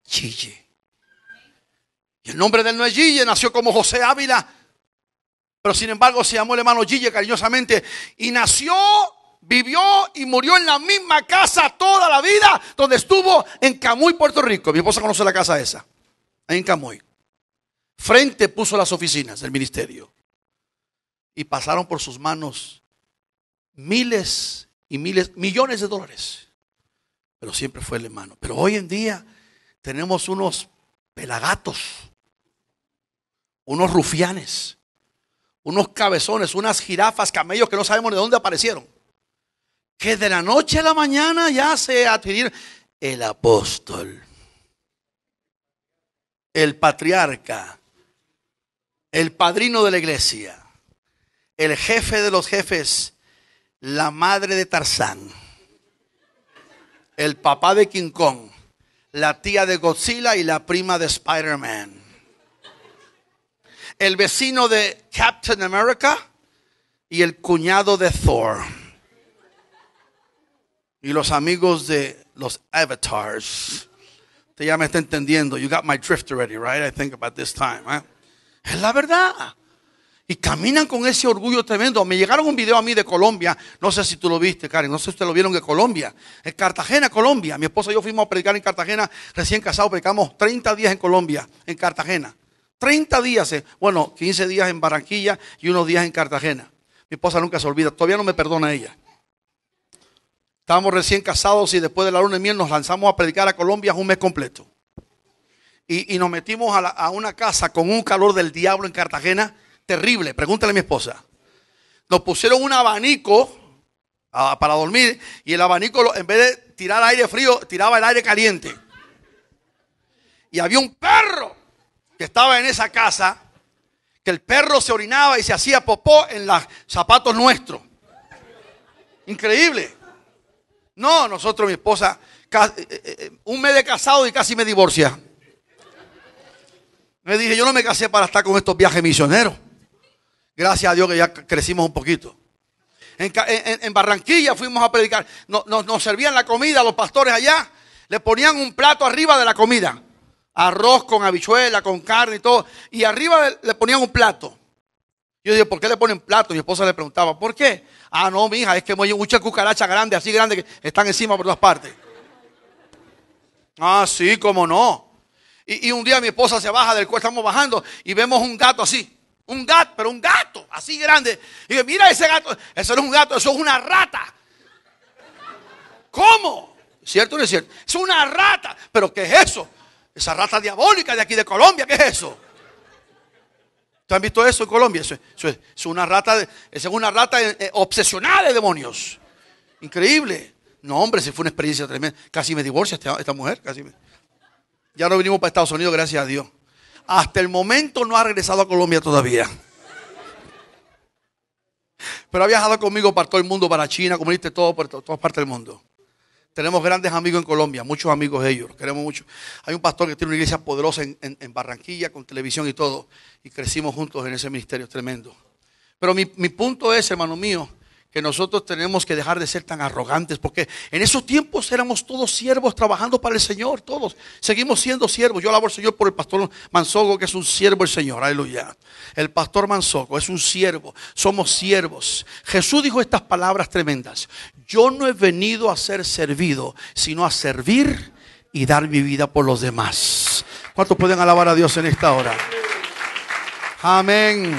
Chille el nombre del él no es Gille, nació como José Ávila. Pero sin embargo se llamó el hermano Gille cariñosamente. Y nació, vivió y murió en la misma casa toda la vida donde estuvo en Camuy, Puerto Rico. Mi esposa conoce la casa esa, ahí en Camuy. Frente puso las oficinas del ministerio. Y pasaron por sus manos miles y miles, millones de dólares. Pero siempre fue el hermano. Pero hoy en día tenemos unos pelagatos unos rufianes, unos cabezones, unas jirafas, camellos que no sabemos de dónde aparecieron. Que de la noche a la mañana ya se adquirieron el apóstol, el patriarca, el padrino de la iglesia, el jefe de los jefes, la madre de Tarzán, el papá de King Kong, la tía de Godzilla y la prima de Spider-Man el vecino de Captain America y el cuñado de Thor. Y los amigos de los avatars. Te ya me está entendiendo. You got my drift already, right? I think about this time. Es la verdad. Y caminan con ese orgullo tremendo. Me llegaron un video a mí de Colombia. No sé si tú lo viste, Karen. No sé si ustedes lo vieron de Colombia. En Cartagena, Colombia. Mi esposa y yo fuimos a predicar en Cartagena. Recién casados, predicamos 30 días en Colombia, en Cartagena. 30 días, bueno, 15 días en Barranquilla y unos días en Cartagena. Mi esposa nunca se olvida, todavía no me perdona ella. Estábamos recién casados y después de la luna de miel nos lanzamos a predicar a Colombia un mes completo. Y, nos metimos a, una casa con un calor del diablo en Cartagena, terrible, pregúntale a mi esposa. Nos pusieron un abanico ah, para dormir y el abanico en vez de tirar aire frío, tiraba el aire caliente. Y había un perro que estaba en esa casa, que el perro se orinaba y se hacía popó en los zapatos nuestros. Increíble. No, nosotros, mi esposa, eh, eh, eh, un mes de casado y casi me divorcia. Me dije, yo no me casé para estar con estos viajes misioneros. Gracias a Dios que ya crecimos un poquito. En, Barranquilla fuimos a predicar. Nos, nos servían la comida los pastores allá. Le ponían un plato arriba de la comida arroz con habichuela, con carne y todo. Y arriba le ponían un plato. Yo dije, ¿por qué le ponen plato? Mi esposa le preguntaba, ¿por qué? Ah, no, mija, es que hay muchas cucarachas grandes, así grande, que están encima por todas partes. Ah, sí, cómo no. Y, un día mi esposa se baja del cuerpo, estamos bajando, y vemos un gato así. Un gato, pero un gato, así grande. Y dije, mira ese gato, eso no es un gato, eso es una rata. ¿Cómo? ¿Cierto o no es cierto? Es una rata. ¿Pero qué es eso? Esa rata diabólica de aquí de Colombia, ¿qué es eso? ¿Ustedes han visto eso en Colombia? es una rata, una rata eh, eh, obsesionada de demonios. Increíble. No, hombre, si fue una experiencia tremenda. Casi me divorcia esta, mujer. Casi Ya no vinimos para Estados Unidos, gracias a Dios. Hasta el momento no ha regresado a Colombia todavía. Pero ha viajado conmigo para todo el mundo, para China, como viste, todo, por todas partes del mundo. Tenemos grandes amigos en Colombia, muchos amigos de ellos, queremos mucho. Hay un pastor que tiene una iglesia poderosa en, Barranquilla, con televisión y todo, y crecimos juntos en ese ministerio, tremendo. Pero mi punto es, hermano mío, que nosotros tenemos que dejar de ser tan arrogantes, porque en esos tiempos éramos todos siervos trabajando para el Señor, todos. Seguimos siendo siervos. Yo alabo al Señor por el pastor Manzogo, que es un siervo el Señor, aleluya. El pastor Manzoco es un siervo, somos siervos. Jesús dijo estas palabras tremendas. Yo no he venido a ser servido, sino a servir y dar mi vida por los demás. ¿Cuántos pueden alabar a Dios en esta hora? Amén.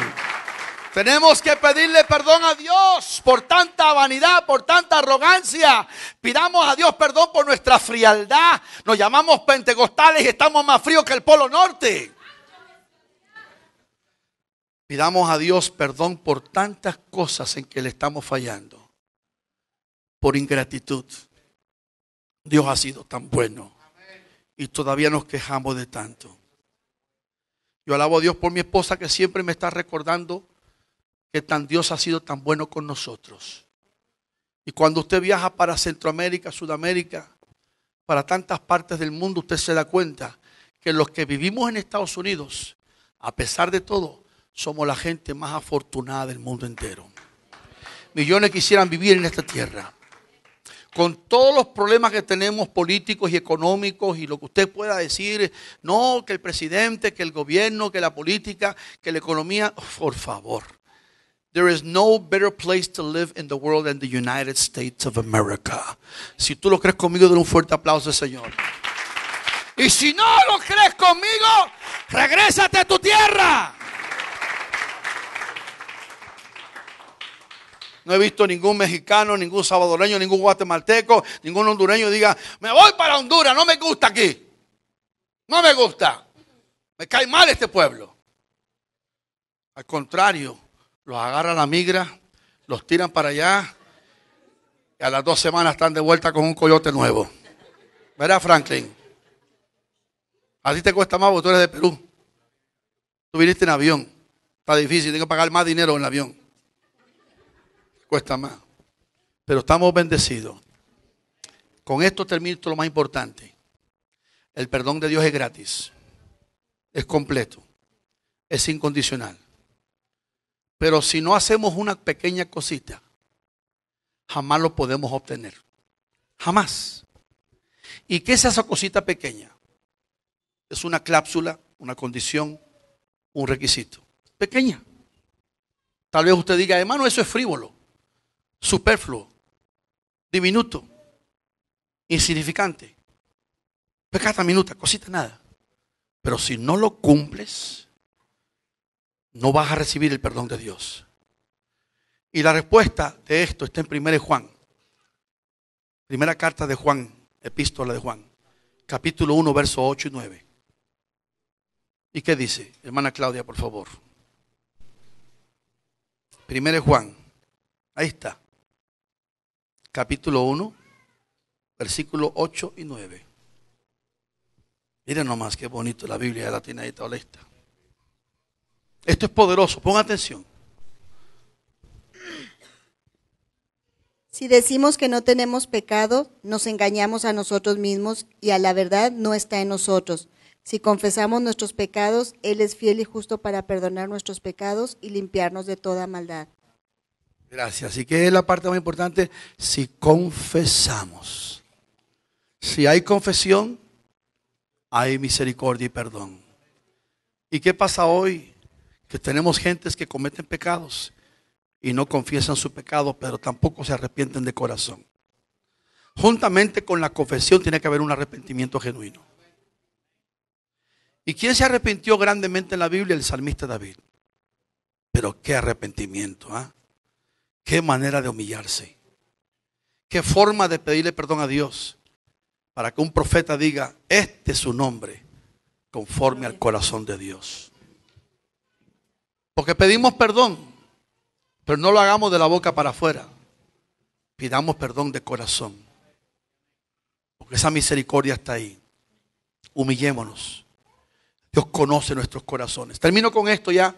Tenemos que pedirle perdón a Dios por tanta vanidad, por tanta arrogancia. Pidamos a Dios perdón por nuestra frialdad. Nos llamamos pentecostales y estamos más fríos que el Polo Norte. Pidamos a Dios perdón por tantas cosas en que le estamos fallando. Por ingratitud. Dios ha sido tan bueno. Y todavía nos quejamos de tanto. Yo alabo a Dios por mi esposa que siempre me está recordando que tan Dios ha sido tan bueno con nosotros. Y cuando usted viaja para Centroamérica, Sudamérica, para tantas partes del mundo, usted se da cuenta que los que vivimos en Estados Unidos, a pesar de todo, somos la gente más afortunada del mundo entero. Millones quisieran vivir en esta tierra. Con todos los problemas que tenemos políticos y económicos y lo que usted pueda decir, no, que el presidente, que el gobierno, que la política, que la economía, por favor. There is no better place to live in the world than the United States of America. Si tú lo crees conmigo, den un fuerte aplauso al Señor. Y si no lo crees conmigo, regrésate a tu tierra. No he visto ningún mexicano, ningún salvadoreño, ningún guatemalteco, ningún hondureño diga, me voy para Honduras, no me gusta aquí. No me gusta. Me cae mal este pueblo. Al contrario, los agarra la migra, los tiran para allá y a las dos semanas están de vuelta con un coyote nuevo. ¿Verdad, Franklin? A ti te cuesta más porque tú eres de Perú. Tú viniste en avión. Está difícil, tengo que pagar más dinero en el avión. Cuesta más. Pero estamos bendecidos. Con esto termino lo más importante. El perdón de Dios es gratis. Es completo. Es incondicional. Pero si no hacemos una pequeña cosita, jamás lo podemos obtener. Jamás. ¿Y qué es esa cosita pequeña? Es una clápsula, una condición, un requisito. Pequeña. Tal vez usted diga, hermano, eso es frívolo, superfluo, diminuto, insignificante. Pecata minuta, cosita nada. Pero si no lo cumples, no vas a recibir el perdón de Dios. Y la respuesta de esto está en 1 Juan, primera carta de Juan, epístola de Juan, capítulo 1, verso 8 y 9. ¿Y qué dice? Hermana Claudia, por favor. 1 Juan, ahí está, capítulo 1, versículo 8 y 9. Miren nomás qué bonito la Biblia latina y toda esto es poderoso, pon atención. Si decimos que no tenemos pecado, nos engañamos a nosotros mismos y a la verdad no está en nosotros. Si confesamos nuestros pecados, Él es fiel y justo para perdonar nuestros pecados y limpiarnos de toda maldad. Gracias. Y que es la parte más importante, si confesamos. Si hay confesión, hay misericordia y perdón. ¿Y qué pasa hoy? que tenemos gentes que cometen pecados y no confiesan su pecado, pero tampoco se arrepienten de corazón. Juntamente con la confesión tiene que haber un arrepentimiento genuino. ¿Y quién se arrepintió grandemente en la Biblia? El salmista David. Pero qué arrepentimiento, ¿ah? Qué manera de humillarse. Qué forma de pedirle perdón a Dios para que un profeta diga, este es su nombre, conforme al corazón de Dios. Porque pedimos perdón, pero no lo hagamos de la boca para afuera. Pidamos perdón de corazón. Porque esa misericordia está ahí. Humillémonos. Dios conoce nuestros corazones. Termino con esto ya.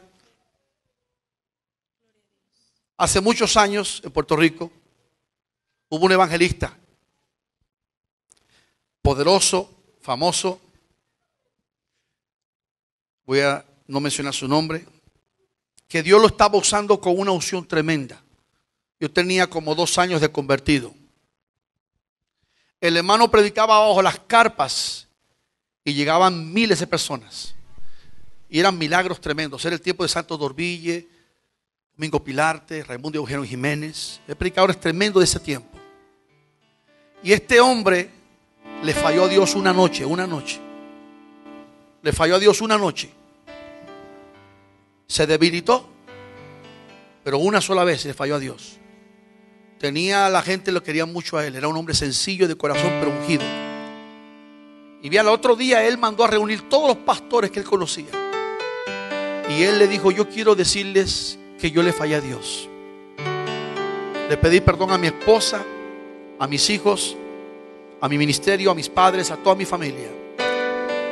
Hace muchos años en Puerto Rico hubo un evangelista poderoso, famoso. Voy a no mencionar su nombre, que Dios lo estaba usando con una unción tremenda. Yo tenía como dos años de convertido. El hermano predicaba bajo las carpas y llegaban miles de personas. Y eran milagros tremendos. Era el tiempo de Santo Dorville, Domingo Pilarte, Raimundo Eugenio Jiménez. El predicador es tremendo de ese tiempo. Y este hombre le falló a Dios una noche, una noche. Le falló a Dios una noche se debilitó, pero una sola vez le falló a Dios. Tenía la gente, lo quería mucho a él. Era un hombre sencillo de corazón, pero ungido. Y bien, al otro día él mandó a reunir todos los pastores que él conocía. Y él le dijo, yo quiero decirles que yo le fallé a Dios. Le pedí perdón a mi esposa, a mis hijos, a mi ministerio, a mis padres, a toda mi familia.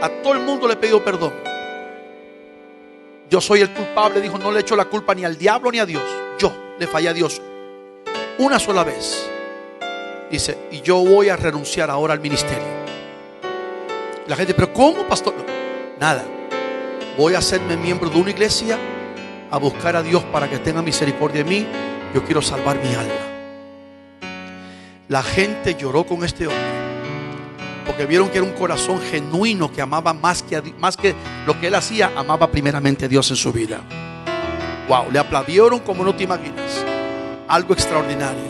A todo el mundo le pedí perdón. Yo soy el culpable, dijo, no le echo la culpa ni al diablo ni a Dios. Yo le fallé a Dios una sola vez. Dice, y yo voy a renunciar ahora al ministerio. La gente, pero ¿cómo, pastor? Nada. Voy a hacerme miembro de una iglesia a buscar a Dios para que tenga misericordia de mí. Yo quiero salvar mi alma. La gente lloró con este hombre porque vieron que era un corazón genuino que amaba más que, más que lo que él hacía, amaba primeramente a Dios en su vida. Wow, le aplaudieron como no te imaginas. Algo extraordinario.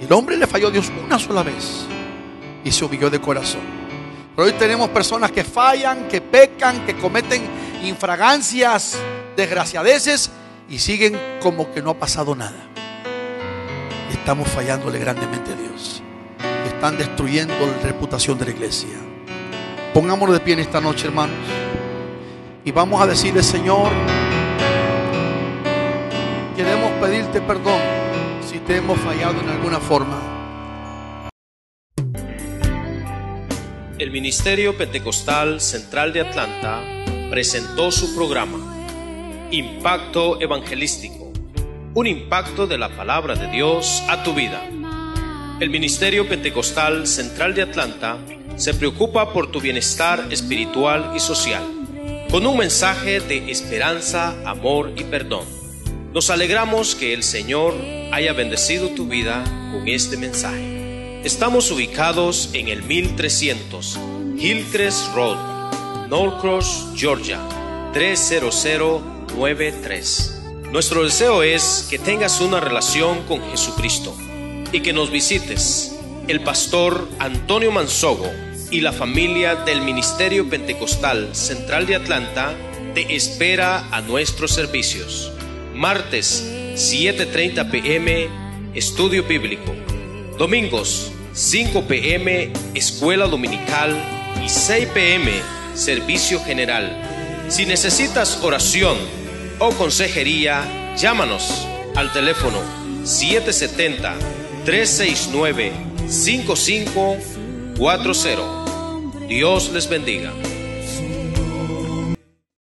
El hombre le falló a Dios una sola vez y se humilló de corazón. Pero hoy tenemos personas que fallan, que pecan, que cometen infragancias, desgraciadeces y siguen como que no ha pasado nada. Estamos fallándole grandemente a Dios están destruyendo la reputación de la iglesia. Pongámonos de pie en esta noche, hermanos. Y vamos a decirle, Señor, queremos pedirte perdón si te hemos fallado en alguna forma. El Ministerio Pentecostal Central de Atlanta presentó su programa Impacto Evangelístico, un impacto de la palabra de Dios a tu vida. El Ministerio Pentecostal Central de Atlanta se preocupa por tu bienestar espiritual y social, con un mensaje de esperanza, amor y perdón. Nos alegramos que el Señor haya bendecido tu vida con este mensaje. Estamos ubicados en el 1300 Hillcrest Road, Norcross, Georgia, 30093. Nuestro deseo es que tengas una relación con Jesucristo y que nos visites el pastor Antonio Manzogo y la familia del Ministerio Pentecostal Central de Atlanta te espera a nuestros servicios. Martes 7.30 pm, Estudio Bíblico. Domingos 5 pm, Escuela Dominical. Y 6 pm, Servicio General. Si necesitas oración o consejería, llámanos al teléfono 770 369-5540. Dios les bendiga.